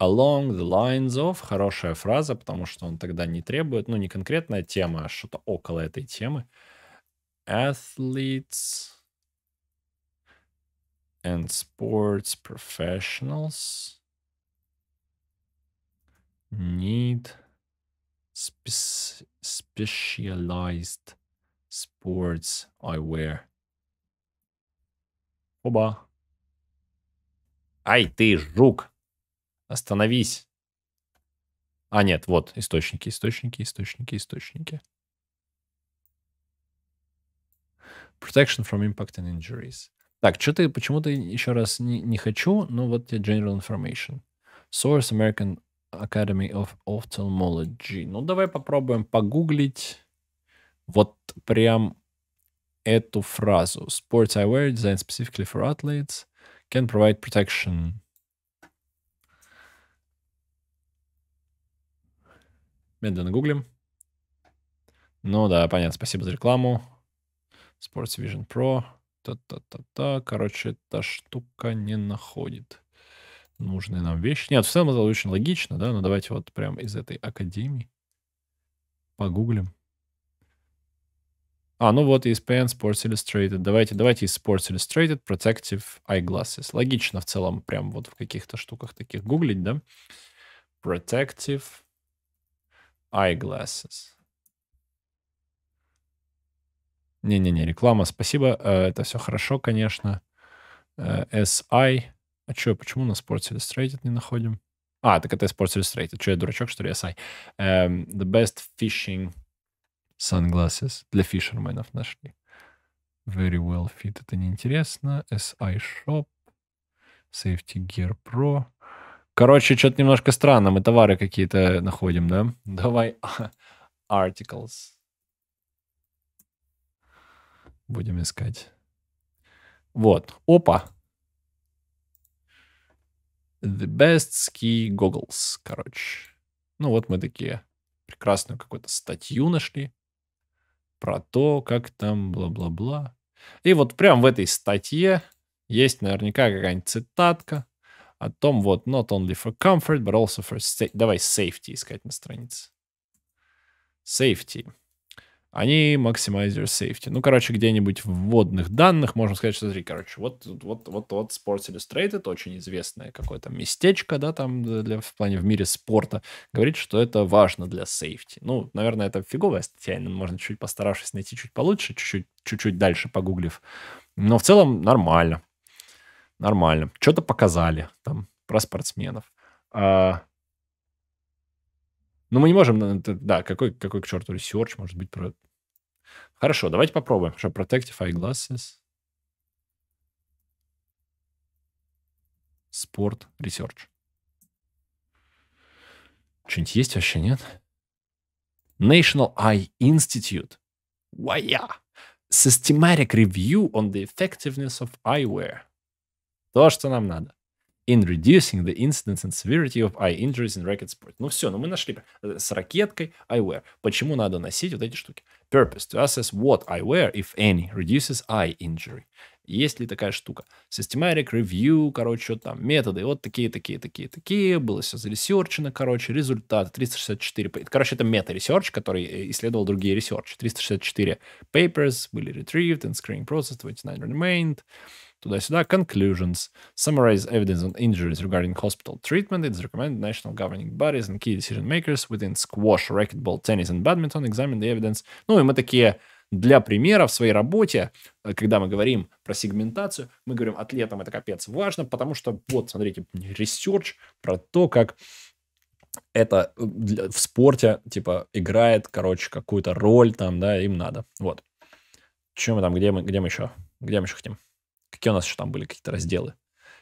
Along the lines of — хорошая фраза, потому что он тогда не требует, ну, не конкретная тема, а что-то около этой темы. Athletes and sports professionals need spe- specialized sports eyewear. Оба. Ай ты, жук! Остановись. А, нет, вот источники, источники, источники, источники. Protection from impact and injuries. Так, что ты, почему-то еще раз не, не хочу, но вот тебе general information. Source American Academy of Ophthalmology. Ну, давай попробуем погуглить вот прям эту фразу. Sports eyewear designed specifically for athletes can provide protection Медленно гуглим. Ну да, понятно, спасибо за рекламу. Sports Vision Pro. Та-та-та-та. Короче, эта штука не находит нужные нам вещи. Нет, в целом это очень логично, да, но давайте вот прям из этой академии погуглим. А, ну вот ESPN Sports Illustrated. Давайте, давайте из Sports Illustrated Protective Eyeglasses. Логично в целом прям вот в каких-то штуках таких гуглить, да? Protective eyeglasses. Не-не-не, реклама, спасибо. Э, это все хорошо, конечно. Э, SI. А что, почему на Sports Illustrated не находим? А, так это Sports Illustrated. Что, я дурачок, что ли? SI. Um, эм, the best fishing sunglasses для фишерменов нашли. Very well fit. Это неинтересно. SI Shop. Safety Gear Pro. Короче, что-то немножко странно. Мы товары какие-то находим, да? Давай articles. Будем искать. Вот. Опа. The best ski goggles, короче. Ну вот мы такие прекрасную какую-то статью нашли про то, как там бла-бла-бла. И вот прям в этой статье есть наверняка какая-нибудь цитатка, о том, вот, not only for comfort, but also for safety. Давай safety искать на странице. Safety. Они maximize safety. Ну, короче, где-нибудь в вводных данных можно сказать, что, смотри, короче, вот, вот, вот, вот Sports Illustrated, очень известное какое-то местечко, да, там для, в плане в мире спорта, говорит, что это важно для safety. Ну, наверное, это фиговая статья, можно чуть постаравшись найти чуть получше, чуть-чуть, чуть-чуть дальше погуглив. Но в целом нормально нормально. Что-то показали там про спортсменов. А... Ну, мы не можем... Э, да, какой, какой к черту ресерч может быть про... Хорошо, давайте попробуем. Что, protective eyeglasses? Спорт, ресерч. Что-нибудь есть вообще, нет? National Eye Institute. Why, yeah. Systematic review on the effectiveness of eyewear. То, что нам надо. In reducing the incidence and severity of eye injuries in racket sport. Ну все, ну мы нашли. Э, с ракеткой eyewear. Почему надо носить вот эти штуки? Purpose to assess what eyewear, if any, reduces eye injury. Есть ли такая штука? Systematic review, короче, там методы. Вот такие, такие, такие, такие. Было все заресерчено, короче. Результаты 364. Короче, это мета-ресерч, который э, исследовал другие ресерчи. 364 papers были retrieved and screening process 29 remained туда-сюда, conclusions, summarize evidence on injuries regarding hospital treatment, it's recommended national governing bodies and key decision makers within squash, racquetball, tennis and badminton, examine the evidence. Ну и мы такие для примера в своей работе, э, когда мы говорим про сегментацию, мы говорим, атлетам это капец важно, потому что вот, смотрите, ресерч про то, как это э, в спорте, типа, играет, короче, какую-то роль там, да, им надо. Вот. Чем мы там, где мы, где мы еще? Где мы еще хотим? Какие у нас еще там были какие-то разделы?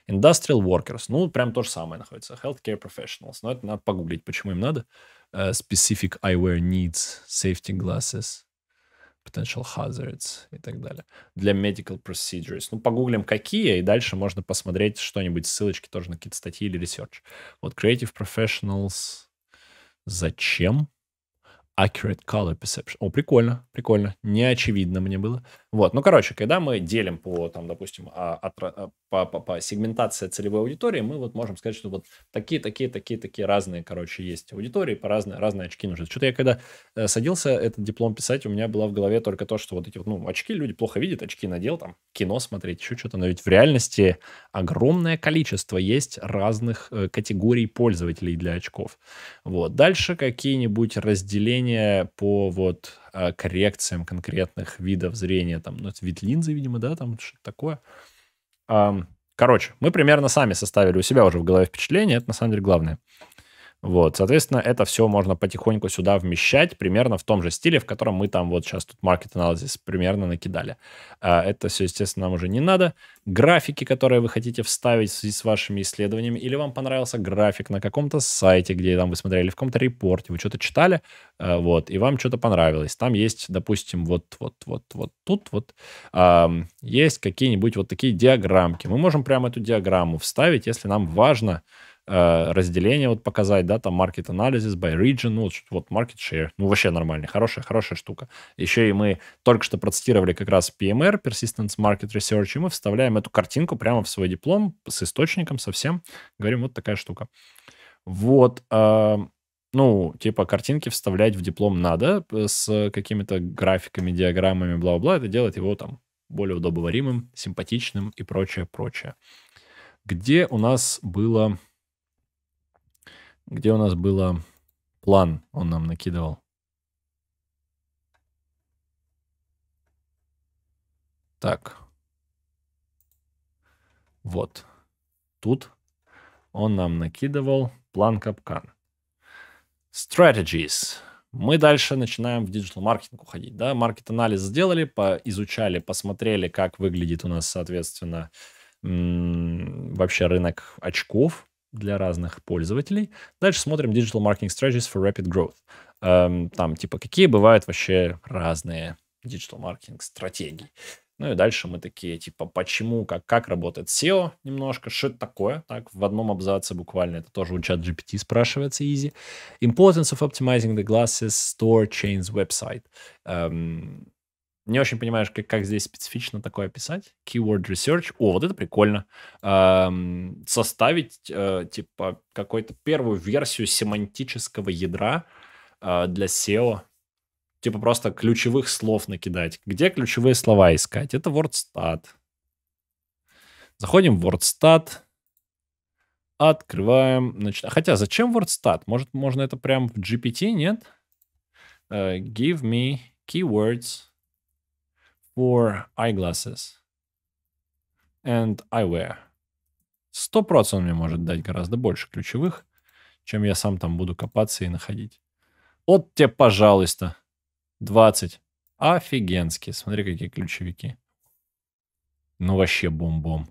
Industrial workers, ну, прям то же самое находится. Healthcare professionals, но это надо погуглить, почему им надо. Uh, specific eyewear needs, safety glasses, potential hazards и так далее. Для medical procedures. Ну, погуглим, какие, и дальше можно посмотреть что-нибудь, ссылочки тоже на какие-то статьи или ресерч. Вот creative professionals, зачем? Accurate color perception. О, прикольно, прикольно. Не очевидно мне было. Вот, ну, короче, когда мы делим по, там, допустим, а, от, а, по, по, по сегментации целевой аудитории, мы вот можем сказать, что вот такие, такие, такие, такие разные, короче, есть аудитории, по разные, разные очки нужны. Что-то я когда э, садился этот диплом писать, у меня была в голове только то, что вот эти вот, ну, очки люди плохо видят, очки надел, там, кино смотреть, еще что-то, но ведь в реальности огромное количество есть разных э, категорий пользователей для очков. Вот, дальше какие-нибудь разделения по вот Э, коррекциям конкретных видов зрения, там, ну, это вид линзы, видимо, да, там что-то такое. Короче, мы примерно сами составили у себя уже в голове впечатление, это на самом деле главное. Вот, соответственно, это все можно потихоньку сюда вмещать, примерно в том же стиле, в котором мы там вот сейчас тут market analysis примерно накидали. А, это все, естественно, нам уже не надо. Графики, которые вы хотите вставить в связи с вашими исследованиями, или вам понравился график на каком-то сайте, где там вы смотрели, в каком-то репорте, вы что-то читали, а, вот, и вам что-то понравилось. Там есть, допустим, вот, вот, вот, вот тут вот есть какие-нибудь вот такие диаграммки. Мы можем прямо эту диаграмму вставить, если нам важно, Э, разделение вот показать, да, там market analysis by region, ну, вот, вот market share, ну, вообще нормально, хорошая, хорошая штука. Еще и мы только что процитировали как раз PMR, Persistence Market Research, и мы вставляем эту картинку прямо в свой диплом с источником совсем, говорим, вот такая штука. Вот, э, ну, типа, картинки вставлять в диплом надо э, с какими-то графиками, диаграммами, бла-бла, это делать его там более удобоваримым, симпатичным и прочее, прочее. Где у нас было где у нас было план, он нам накидывал. Так. Вот. Тут он нам накидывал план капкан. Strategies. Мы дальше начинаем в диджитал-маркетинг уходить. Да? Маркет-анализ сделали, поизучали, посмотрели, как выглядит у нас, соответственно, вообще рынок очков – для разных пользователей. Дальше смотрим Digital Marketing Strategies for Rapid Growth. Эм, там типа какие бывают вообще разные Digital Marketing стратегии. Ну и дальше мы такие, типа, почему, как, как работает SEO немножко, что это такое, так, в одном абзаце буквально, это тоже у чат GPT спрашивается, easy. Importance of optimizing the glasses store chains website. Эм, не очень понимаешь, как, как здесь специфично такое описать. Keyword research. О, вот это прикольно. Эм, составить, э, типа, какую-то первую версию семантического ядра э, для SEO. Типа просто ключевых слов накидать. Где ключевые слова искать? Это WordStat. Заходим в WordStat. Открываем. Нач... Хотя зачем WordStat? Может, можно это прям в GPT, нет? Uh, give me keywords for eyeglasses and eyewear. 100% он мне может дать гораздо больше ключевых, чем я сам там буду копаться и находить. Вот тебе, пожалуйста, 20. Офигенски. Смотри, какие ключевики. Ну, вообще бум-бум.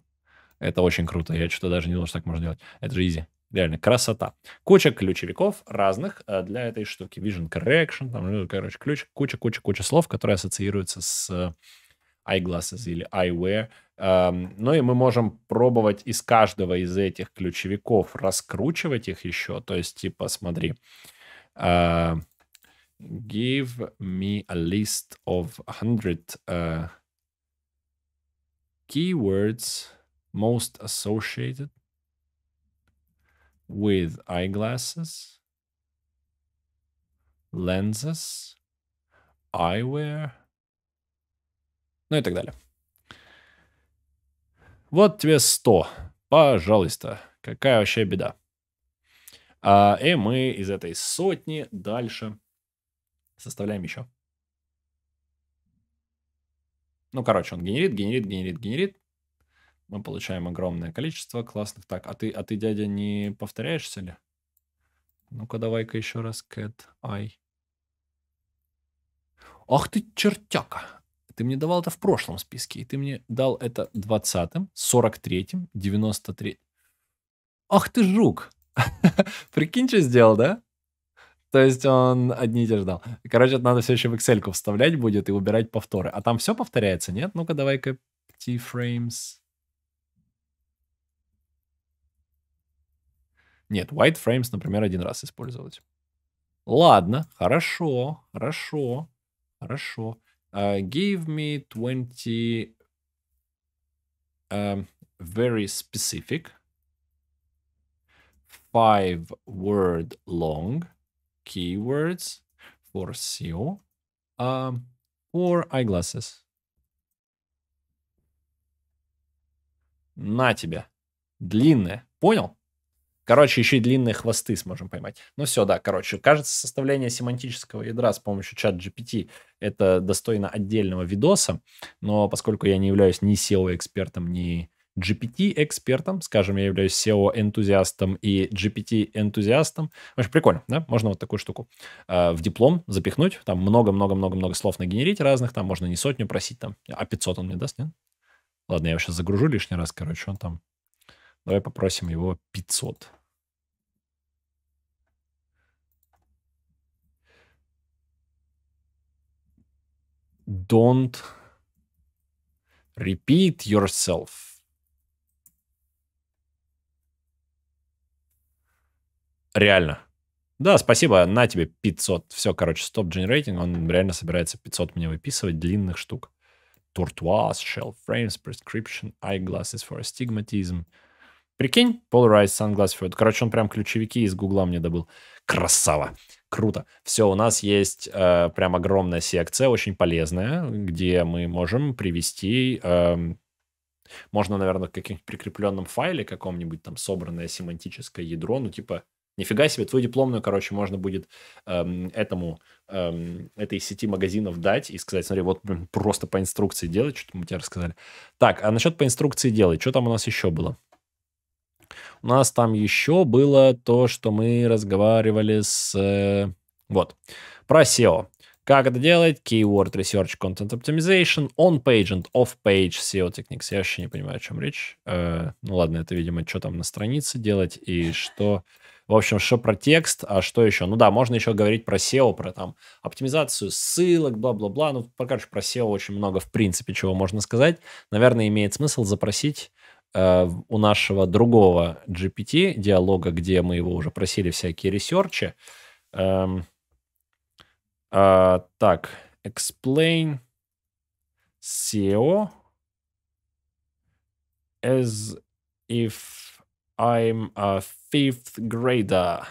Это очень круто. Я что-то даже не думал, что так можно делать. Это же изи. Реально, красота. Куча ключевиков разных э, для этой штуки. Vision Correction, там, ну, короче, ключ, куча-куча-куча слов, которые ассоциируются с э, eyeglasses или eyewear. Эм, ну и мы можем пробовать из каждого из этих ключевиков раскручивать их еще. То есть, типа, смотри, э, give me a list of 100 uh, keywords most associated with eyeglasses, lenses, eyewear, ну и так далее. Вот тебе 100. Пожалуйста. Какая вообще беда. А, и мы из этой сотни дальше составляем еще. Ну, короче, он генерит, генерит, генерит, генерит мы получаем огромное количество классных. Так, а ты, а ты дядя, не повторяешься ли? Ну-ка, давай-ка еще раз, cat ай. Ах ты чертяка! Ты мне давал это в прошлом списке, и ты мне дал это 20-м, 43-м, 93 Ах ты жук! Прикинь, что сделал, да? То есть он одни и те же дал. Короче, это надо все еще в Excel вставлять будет и убирать повторы. А там все повторяется, нет? Ну-ка, давай-ка T-frames. Нет, white frames, например, один раз использовать. Ладно, хорошо, хорошо, хорошо. Uh, give me 20 um, very specific, five word long keywords for SEO um, or eyeglasses. На тебя. Длинное. Понял? Короче, еще и длинные хвосты сможем поймать. Ну все, да, короче, кажется, составление семантического ядра с помощью чат GPT это достойно отдельного видоса, но поскольку я не являюсь ни SEO-экспертом, ни GPT-экспертом, скажем, я являюсь SEO-энтузиастом и GPT-энтузиастом. Очень прикольно, да? Можно вот такую штуку э, в диплом запихнуть, там много-много-много-много слов нагенерить разных, там можно не сотню просить, там, а 500 он мне даст, нет? Ладно, я его сейчас загружу лишний раз, короче, он там Давай попросим его 500. Don't repeat yourself. Реально. Да, спасибо, на тебе 500. Все, короче, стоп generating, он реально собирается 500 мне выписывать длинных штук. Tortoise, shell frames, prescription, eyeglasses for astigmatism – Прикинь, Пол Райс, Сан Короче, он прям ключевики из Гугла мне добыл. Красава. Круто. Все, у нас есть э, прям огромная секция, очень полезная, где мы можем привести... Э, можно, наверное, в каком-нибудь прикрепленном файле каком-нибудь там собранное семантическое ядро, ну типа Нифига себе, твою дипломную, короче, можно будет эм, этому, эм, этой сети магазинов дать и сказать, смотри, вот просто по инструкции делать, что-то мы тебе рассказали. Так, а насчет по инструкции делать, что там у нас еще было? У нас там еще было то, что мы разговаривали с... Э, вот. Про SEO. Как это делать? Keyword Research Content Optimization, On-Page and Off-Page SEO Techniques. Я вообще не понимаю, о чем речь. Э, ну ладно, это, видимо, что там на странице делать и что... В общем, что про текст, а что еще? Ну да, можно еще говорить про SEO, про там оптимизацию ссылок, бла-бла-бла. Ну, короче, про SEO очень много, в принципе, чего можно сказать. Наверное, имеет смысл запросить Э, у нашего другого GPT диалога, где мы его уже просили всякие ресерчи. Эм, э, так, explain SEO as if I'm a fifth grader.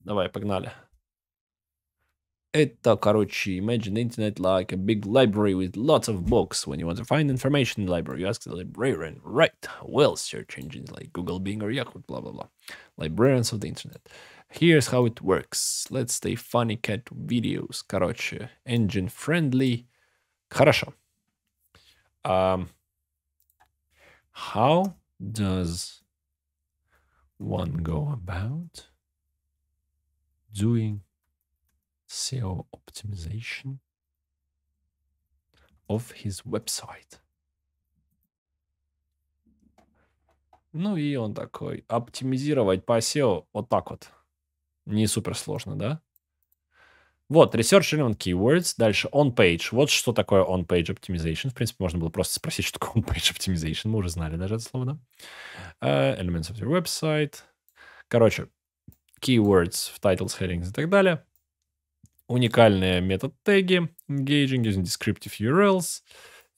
Давай, погнали. Это, короче, imagine internet like a big library with lots of books. When you want to find information in the library, you ask the librarian, right? Well, search engines like Google, Bing, or Yahoo, blah, blah, blah. Librarians of the internet. Here's how it works. Let's say funny cat videos. Короче, engine friendly. Хорошо. Um, how does one go about doing SEO optimization of his website. Ну и он такой, оптимизировать по SEO вот так вот. Не супер сложно, да? Вот, Research Relevant Keywords, дальше On-Page. Вот что такое On-Page Optimization. В принципе, можно было просто спросить, что такое On-Page Optimization. Мы уже знали даже это слово, да? Uh, elements of your website. Короче, keywords в titles, headings и так далее уникальные метод-теги, engaging using descriptive URLs,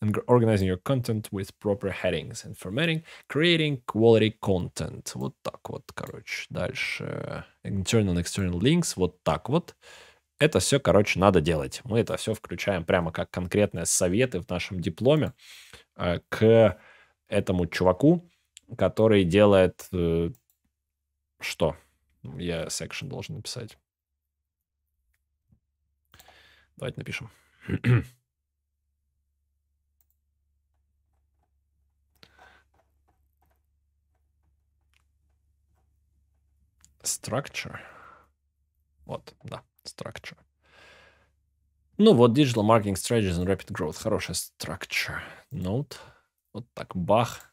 and organizing your content with proper headings and formatting, creating quality content. Вот так вот, короче. Дальше internal and external links, вот так вот. Это все, короче, надо делать. Мы это все включаем прямо как конкретные советы в нашем дипломе э, к этому чуваку, который делает э, что? Я section должен написать. Давайте напишем. Structure. Вот, да, structure. Ну вот, Digital Marketing Strategies and Rapid Growth. Хорошая structure. Note. Вот так, бах.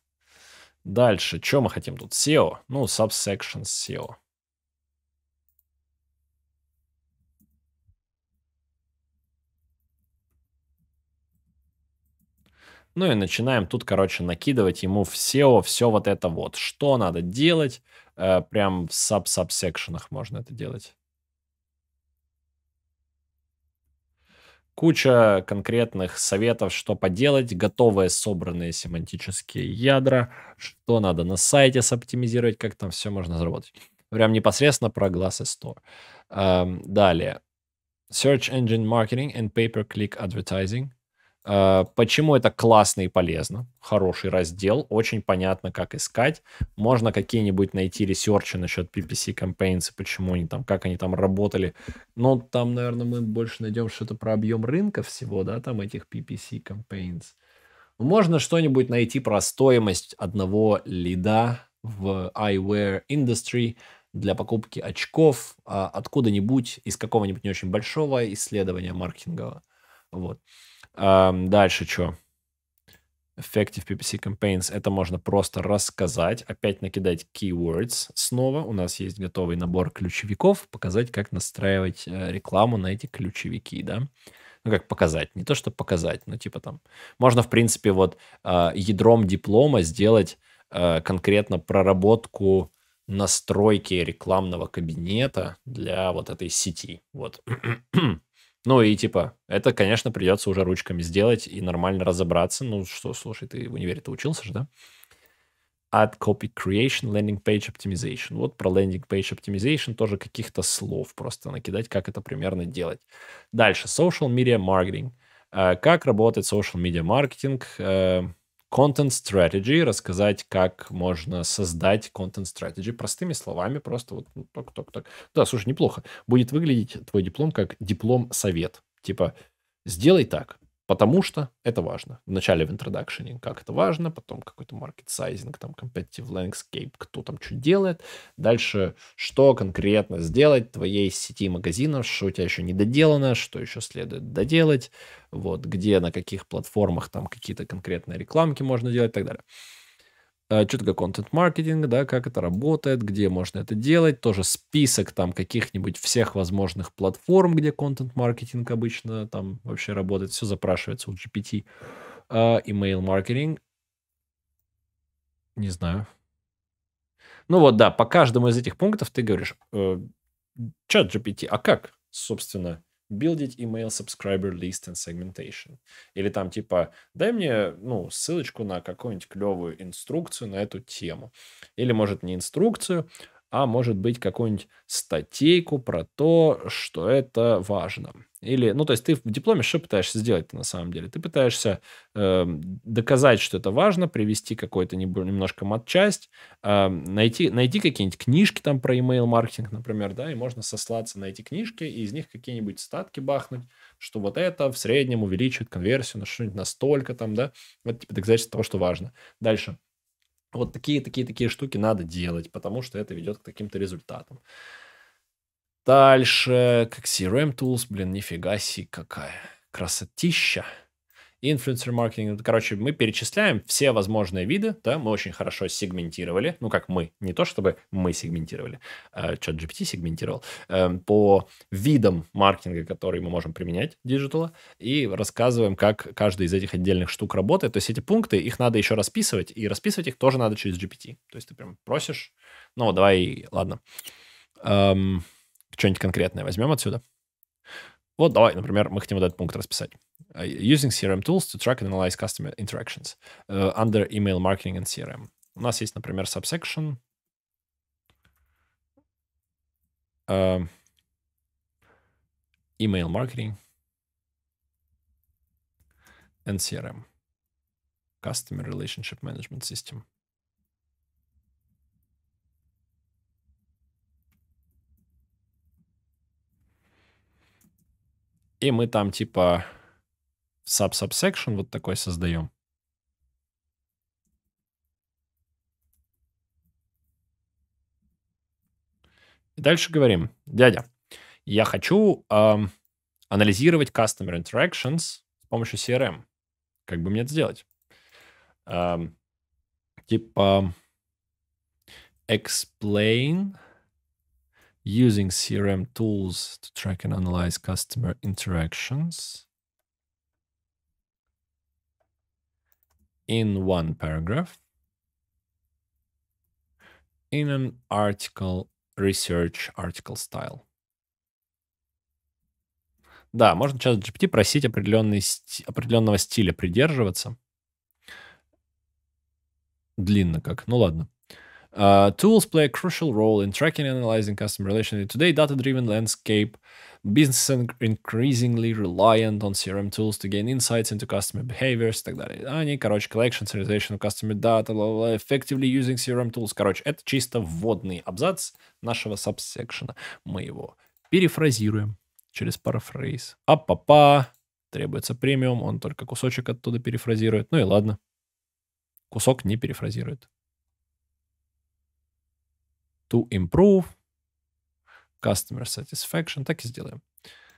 Дальше, что мы хотим тут? SEO. Ну, subsection SEO. Ну и начинаем тут, короче, накидывать ему в SEO все вот это вот. Что надо делать? Э, прям в саб-сабсекшенах можно это делать. Куча конкретных советов, что поделать, готовые собранные семантические ядра, что надо на сайте соптимизировать, как там все можно заработать. Прям непосредственно про Glass Store. Эм, далее. Search Engine Marketing and Pay-Per-Click Advertising – Э, почему это классно и полезно? Хороший раздел, очень понятно, как искать. Можно какие-нибудь найти ресерчи насчет PPC campaigns почему они там, как они там работали. Но там, наверное, мы больше найдем что-то про объем рынка всего, да, там этих PPC campaigns. Можно что-нибудь найти про стоимость одного лида в eyewear industry, для покупки очков а откуда-нибудь из какого-нибудь не очень большого исследования маркетингового. Вот. Дальше что? Effective PPC Campaigns. Это можно просто рассказать. Опять накидать keywords. Снова у нас есть готовый набор ключевиков. Показать, как настраивать э, рекламу на эти ключевики, да. Ну, как показать. Не то, что показать, но типа там. Можно, в принципе, вот а, ядром диплома сделать э, конкретно проработку настройки рекламного кабинета для вот этой сети. Вот. Ну и типа, это, конечно, придется уже ручками сделать и нормально разобраться. Ну что, слушай, ты в универе ты учился же, да? Ad Copy Creation, Landing Page Optimization. Вот про Landing Page Optimization тоже каких-то слов просто накидать, как это примерно делать. Дальше, Social Media Marketing. Э, как работает Social Media Marketing? Э, content strategy, рассказать, как можно создать content strategy простыми словами, просто вот ну, так, так, так. Да, слушай, неплохо. Будет выглядеть твой диплом как диплом-совет. Типа, сделай так, Потому что это важно. Вначале в интродакшене, как это важно, потом какой-то маркет-сайзинг, там, competitive landscape, кто там что делает. Дальше, что конкретно сделать твоей сети магазинов, что у тебя еще не доделано, что еще следует доделать, вот, где, на каких платформах там какие-то конкретные рекламки можно делать и так далее. А, что такое контент-маркетинг, да, как это работает, где можно это делать, тоже список там каких-нибудь всех возможных платформ, где контент-маркетинг обычно там вообще работает, все запрашивается у GPT, имейл-маркетинг, а, не знаю. Ну вот, да, по каждому из этих пунктов ты говоришь, э, чат GPT, а как, собственно, buildить email subscriber list and segmentation. Или там типа, дай мне, ну, ссылочку на какую-нибудь клевую инструкцию на эту тему. Или, может, не инструкцию, а может быть какую-нибудь статейку про то, что это важно. Или, ну, то есть ты в дипломе что пытаешься сделать на самом деле? Ты пытаешься э, доказать, что это важно, привести какой-то не, немножко матчасть, э, найти, найти какие-нибудь книжки там про email маркетинг например, да, и можно сослаться на эти книжки и из них какие-нибудь статки бахнуть, что вот это в среднем увеличивает конверсию на что-нибудь настолько там, да. Вот типа доказательство того, что важно. Дальше. Вот такие-такие-такие штуки надо делать, потому что это ведет к таким-то результатам. Дальше, как CRM Tools, блин, нифига себе, какая красотища. Influencer маркетинг, ну, короче, мы перечисляем все возможные виды, да, мы очень хорошо сегментировали, ну как мы, не то чтобы мы сегментировали, а чат GPT сегментировал, эм, по видам маркетинга, которые мы можем применять диджитала, и рассказываем, как каждая из этих отдельных штук работает, то есть эти пункты, их надо еще расписывать, и расписывать их тоже надо через GPT, то есть ты прям просишь, ну давай, ладно. Um, что-нибудь конкретное возьмем отсюда. Вот давай, например, мы хотим вот этот пункт расписать. Using CRM tools to track and analyze customer interactions uh, under email marketing and CRM. У нас есть, например, subsection. Uh, email marketing and CRM. Customer Relationship Management System. И мы там типа sub-subsection вот такой создаем. И дальше говорим, дядя, я хочу эм, анализировать customer interactions с помощью CRM. Как бы мне это сделать? Эм, типа explain using CRM tools to track and analyze customer interactions in one paragraph in an article research article style. Да, можно сейчас GPT просить определенный ст... определенного стиля придерживаться. Длинно как. Ну ладно tools play a crucial role in tracking and analyzing customer relations. Today, data-driven landscape, businesses are increasingly reliant on CRM tools to gain insights into customer behaviors так далее. Они, короче, collection, serialization of customer data, blah, blah, effectively using CRM tools. Короче, это чисто вводный абзац нашего сабсекшена. Мы его перефразируем через парафрейз. А-па-па, требуется премиум, он только кусочек оттуда перефразирует. Ну и ладно, кусок не перефразирует to improve customer satisfaction. Так и сделаем.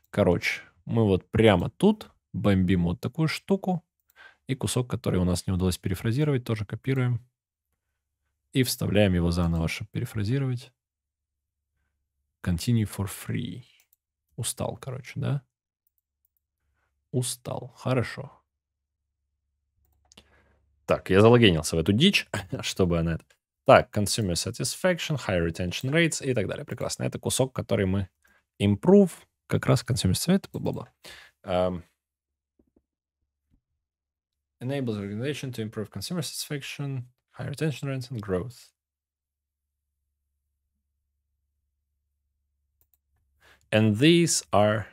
Короче, мы вот прямо тут бомбим вот такую штуку. И кусок, который у нас не удалось перефразировать, тоже копируем. И вставляем его заново, чтобы перефразировать. Continue for free. Устал, короче, да? Устал. Хорошо. Так, я залогинился в эту дичь, чтобы она это Так, consumer satisfaction, high retention rates и так далее. Прекрасно. Это кусок, который мы improve, как раз consumer satisfaction, бла бла Um, enables organization to improve consumer satisfaction, high retention rates and growth. And these are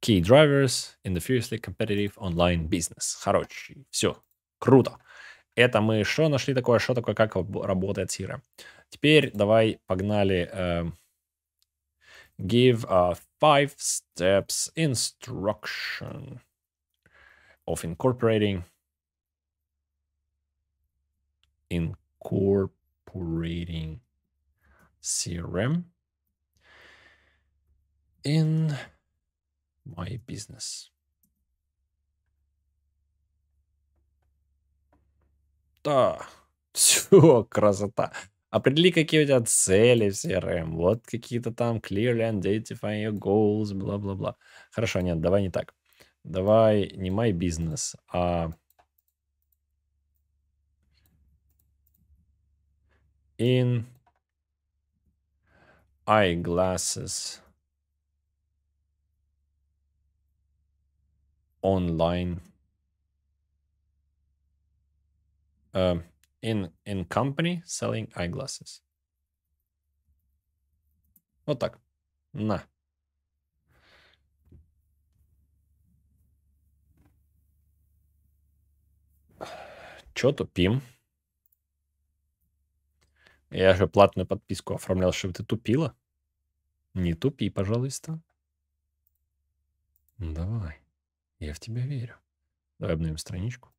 key drivers in the fiercely competitive online business. Хорошо. Все. Круто. Это мы что нашли такое, что такое, как работает Сира. Теперь давай погнали. Э, give a five steps instruction of incorporating incorporating CRM in my business. Да, все, красота. А определи, какие у тебя цели в CRM, вот какие-то там clearly identify your goals, бла-бла-бла. Хорошо, нет, давай не так. Давай не my business, а in eyeglasses online uh, in, in company selling eyeglasses. Вот так. На. Чё тупим? Я же платную подписку оформлял, чтобы ты тупила. Не тупи, пожалуйста. Давай. Я в тебя верю. Давай обновим страничку.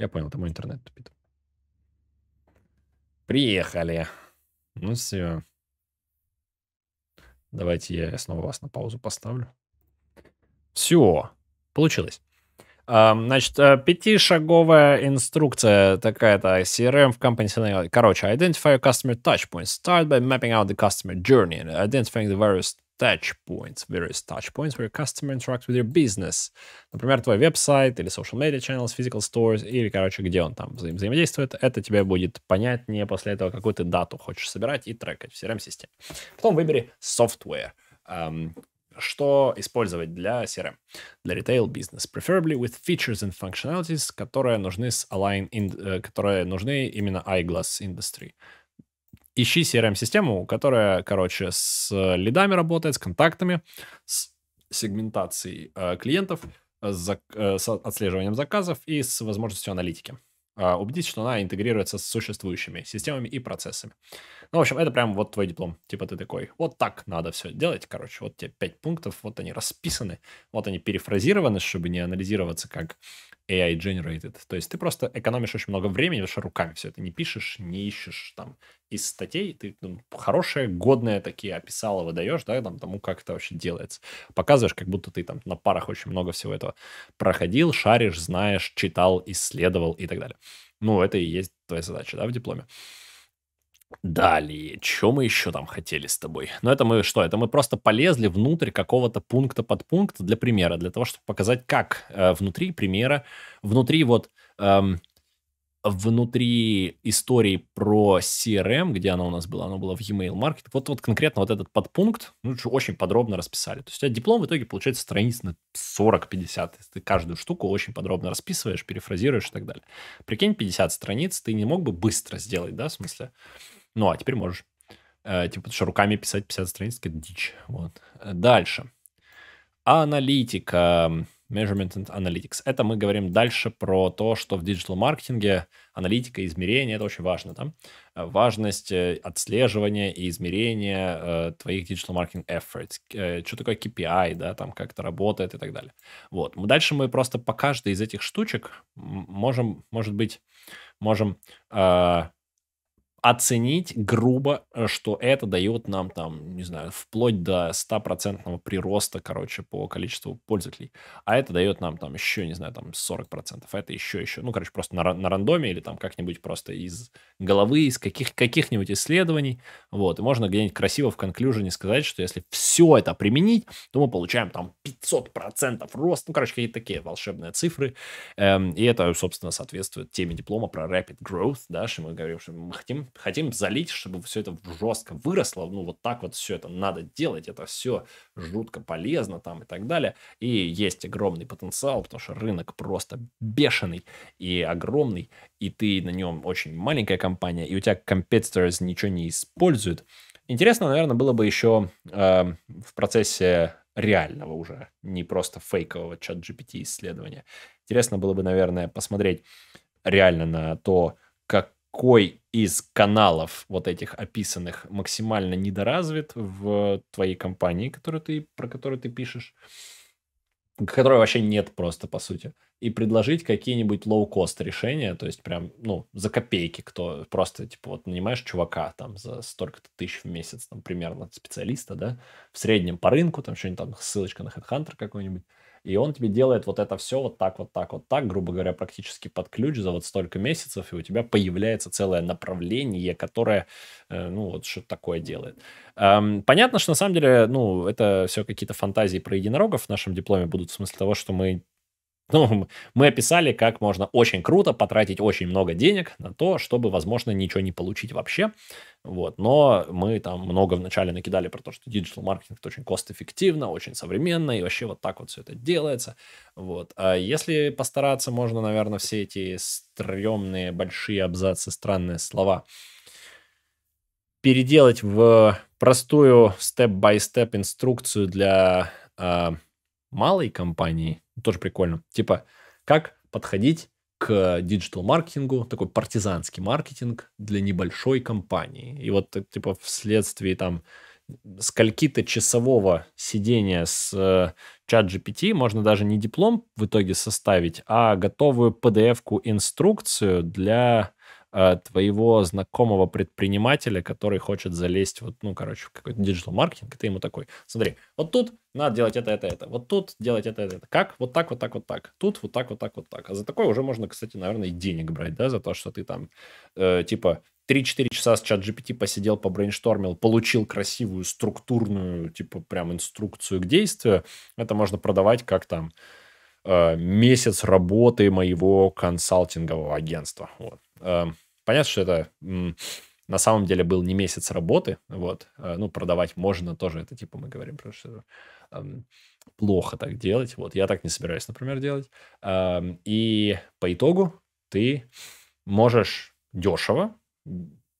Я понял, это мой интернет тупит. Приехали. Ну все. Давайте я снова вас на паузу поставлю. Все. Получилось. Значит, э, пятишаговая инструкция такая-то. CRM в Company Короче, identify your customer touch points. Start by mapping out the customer journey and identifying the various touch points, various touch points where customer interacts with your business. Например, твой веб-сайт или social media channels, physical stores, или, короче, где он там взаим взаимодействует. Это тебе будет понятнее после этого, какую ты дату хочешь собирать и трекать в CRM-системе. Потом выбери software. Um, что использовать для CRM, для retail бизнес, preferably with features and functionalities, которые нужны с align, in, э, которые нужны именно eyeglass industry ищи CRM-систему, которая, короче, с э, лидами работает, с контактами, с сегментацией э, клиентов, э, с, э, с отслеживанием заказов и с возможностью аналитики. Э, убедись, что она интегрируется с существующими системами и процессами. Ну, в общем, это прям вот твой диплом. Типа ты такой, вот так надо все делать, короче. Вот тебе пять пунктов, вот они расписаны, вот они перефразированы, чтобы не анализироваться как AI generated. То есть ты просто экономишь очень много времени, потому что руками все это не пишешь, не ищешь там из статей. Ты ну, хорошие, годные такие описала, выдаешь, да, там тому, как это вообще делается. Показываешь, как будто ты там на парах очень много всего этого проходил, шаришь, знаешь, читал, исследовал и так далее. Ну, это и есть твоя задача, да, в дипломе. Далее, что мы еще там хотели с тобой? Ну, это мы что? Это мы просто полезли внутрь какого-то пункта под пункт для примера, для того, чтобы показать, как э, внутри примера, внутри вот эм, внутри истории про CRM, где она у нас была, она была в e-mail marketing, вот, вот конкретно вот этот подпункт ну, очень подробно расписали. То есть у тебя диплом в итоге получается страниц на 40-50. Ты каждую штуку очень подробно расписываешь, перефразируешь и так далее. Прикинь, 50 страниц ты не мог бы быстро сделать, да, в смысле? Ну, а теперь можешь. Э, типа, потому что руками писать 50 страниц, это дичь. Вот. Дальше. Аналитика. Measurement and Analytics. Это мы говорим дальше про то, что в диджитал-маркетинге аналитика, измерение, это очень важно. Да? Важность э, отслеживания и измерения э, твоих digital-маркетинг efforts. Э, что такое KPI, да, там как это работает и так далее. Вот. Дальше мы просто по каждой из этих штучек можем, может быть, можем э, оценить грубо, э, что это дает нам там, не знаю, вплоть до 100% прироста, короче, по количеству пользователей. А это дает нам там еще, не знаю, там 40%, а это еще, еще. Ну, короче, просто на, на рандоме или там как-нибудь просто из головы, из каких, каких-нибудь исследований. Вот, и можно где-нибудь красиво в конклюжене сказать, что если все это применить, то мы получаем там 500% рост. Ну, короче, какие-то такие волшебные цифры. Эм, и это, собственно, соответствует теме диплома про rapid growth, да, что мы говорим, что мы хотим хотим залить, чтобы все это жестко выросло, ну, вот так вот все это надо делать, это все жутко полезно там и так далее. И есть огромный потенциал, потому что рынок просто бешеный и огромный, и ты на нем очень маленькая компания, и у тебя competitors ничего не используют. Интересно, наверное, было бы еще э, эм, в процессе реального уже, не просто фейкового чат-GPT исследования. Интересно было бы, наверное, посмотреть реально на то, как какой из каналов вот этих описанных максимально недоразвит в твоей компании, которую ты, про которую ты пишешь, которой вообще нет просто, по сути, и предложить какие-нибудь лоу-кост решения, то есть прям, ну, за копейки, кто просто, типа, вот нанимаешь чувака там за столько-то тысяч в месяц, там, примерно, специалиста, да, в среднем по рынку, там, что-нибудь там, ссылочка на HeadHunter какой-нибудь, и он тебе делает вот это все вот так, вот так, вот так, грубо говоря, практически под ключ за вот столько месяцев, и у тебя появляется целое направление, которое, э, ну, вот что такое делает. Понятно, что на самом деле, ну, это все какие-то фантазии про единорогов в нашем дипломе будут, в смысле того, что мы Ну, мы описали, как можно очень круто потратить очень много денег на то, чтобы, возможно, ничего не получить вообще. Вот. Но мы там много вначале накидали про то, что диджитал маркетинг очень кост-эффективно, очень современно, и вообще вот так вот все это делается. Вот. А если постараться, можно, наверное, все эти стрёмные большие абзацы, странные слова переделать в простую степ-бай-степ инструкцию для э, малой компании – тоже прикольно. Типа, как подходить к диджитал-маркетингу, такой партизанский маркетинг для небольшой компании. И вот, э, типа, вследствие там скольки-то часового сидения с э, чат GPT можно даже не диплом в итоге составить, а готовую PDF-ку инструкцию для а, твоего знакомого предпринимателя, который хочет залезть, вот, ну, короче, в какой-то диджитал маркетинг, ты ему такой, смотри, вот тут надо делать это, это, это, вот тут делать это, это, это. Как? Вот так, вот так, вот так. Тут вот так, вот так, вот так. А за такое уже можно, кстати, наверное, и денег брать, да, за то, что ты там, э, типа, 3-4 часа с чат GPT посидел, побрейнштормил, получил красивую структурную, типа, прям инструкцию к действию. Это можно продавать как там Э, месяц работы моего консалтингового агентства. Вот. Эм, понятно, что это на самом деле был не месяц работы, вот, э, ну, продавать можно тоже, это типа мы говорим, про что эм, плохо так делать, вот, я так не собираюсь, например, делать, эм, и по итогу ты можешь дешево,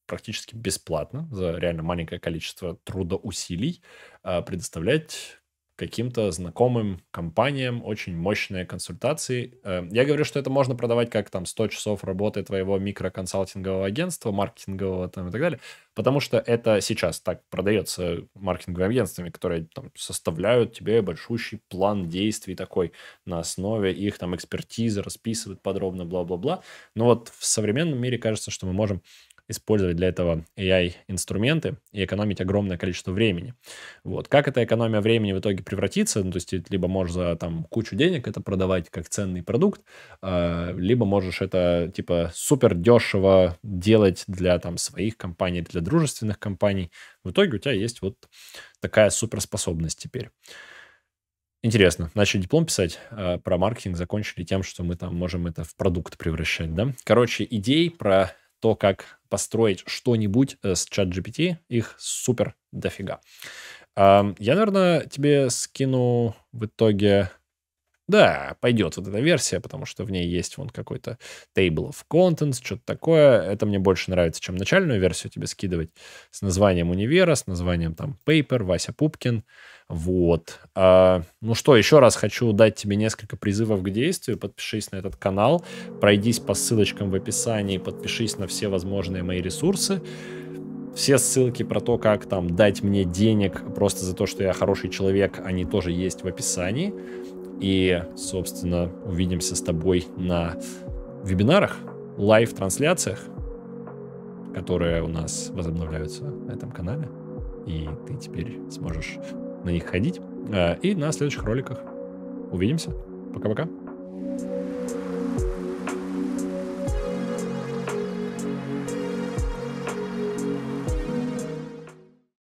практически бесплатно, за реально маленькое количество трудоусилий э, предоставлять каким-то знакомым компаниям очень мощные консультации. Э, я говорю, что это можно продавать как там 100 часов работы твоего микроконсалтингового агентства, маркетингового там и так далее, потому что это сейчас так продается маркетинговыми агентствами, которые там составляют тебе большущий план действий такой на основе их там экспертизы, расписывают подробно, бла-бла-бла. Но вот в современном мире кажется, что мы можем использовать для этого AI-инструменты и экономить огромное количество времени. Вот. Как эта экономия времени в итоге превратится, ну, то есть, либо можешь за там кучу денег это продавать как ценный продукт, а, либо можешь это, типа, супер дешево делать для там своих компаний, для дружественных компаний. В итоге у тебя есть вот такая суперспособность теперь. Интересно. Начали диплом писать э, про маркетинг, закончили тем, что мы там можем это в продукт превращать, да? Короче, идей про то, как построить что-нибудь э, с чат GPT, их супер дофига. Я, наверное, тебе скину в итоге да, пойдет вот эта версия, потому что в ней есть вон какой-то table of contents, что-то такое. Это мне больше нравится, чем начальную версию тебе скидывать с названием универа, с названием там paper, Вася Пупкин. Вот. А, ну что, еще раз хочу дать тебе несколько призывов к действию. Подпишись на этот канал, пройдись по ссылочкам в описании, подпишись на все возможные мои ресурсы. Все ссылки про то, как там дать мне денег просто за то, что я хороший человек, они тоже есть в описании. И, собственно, увидимся с тобой на вебинарах, лайв-трансляциях, которые у нас возобновляются на этом канале. И ты теперь сможешь на них ходить. А, и на следующих роликах. Увидимся. Пока-пока.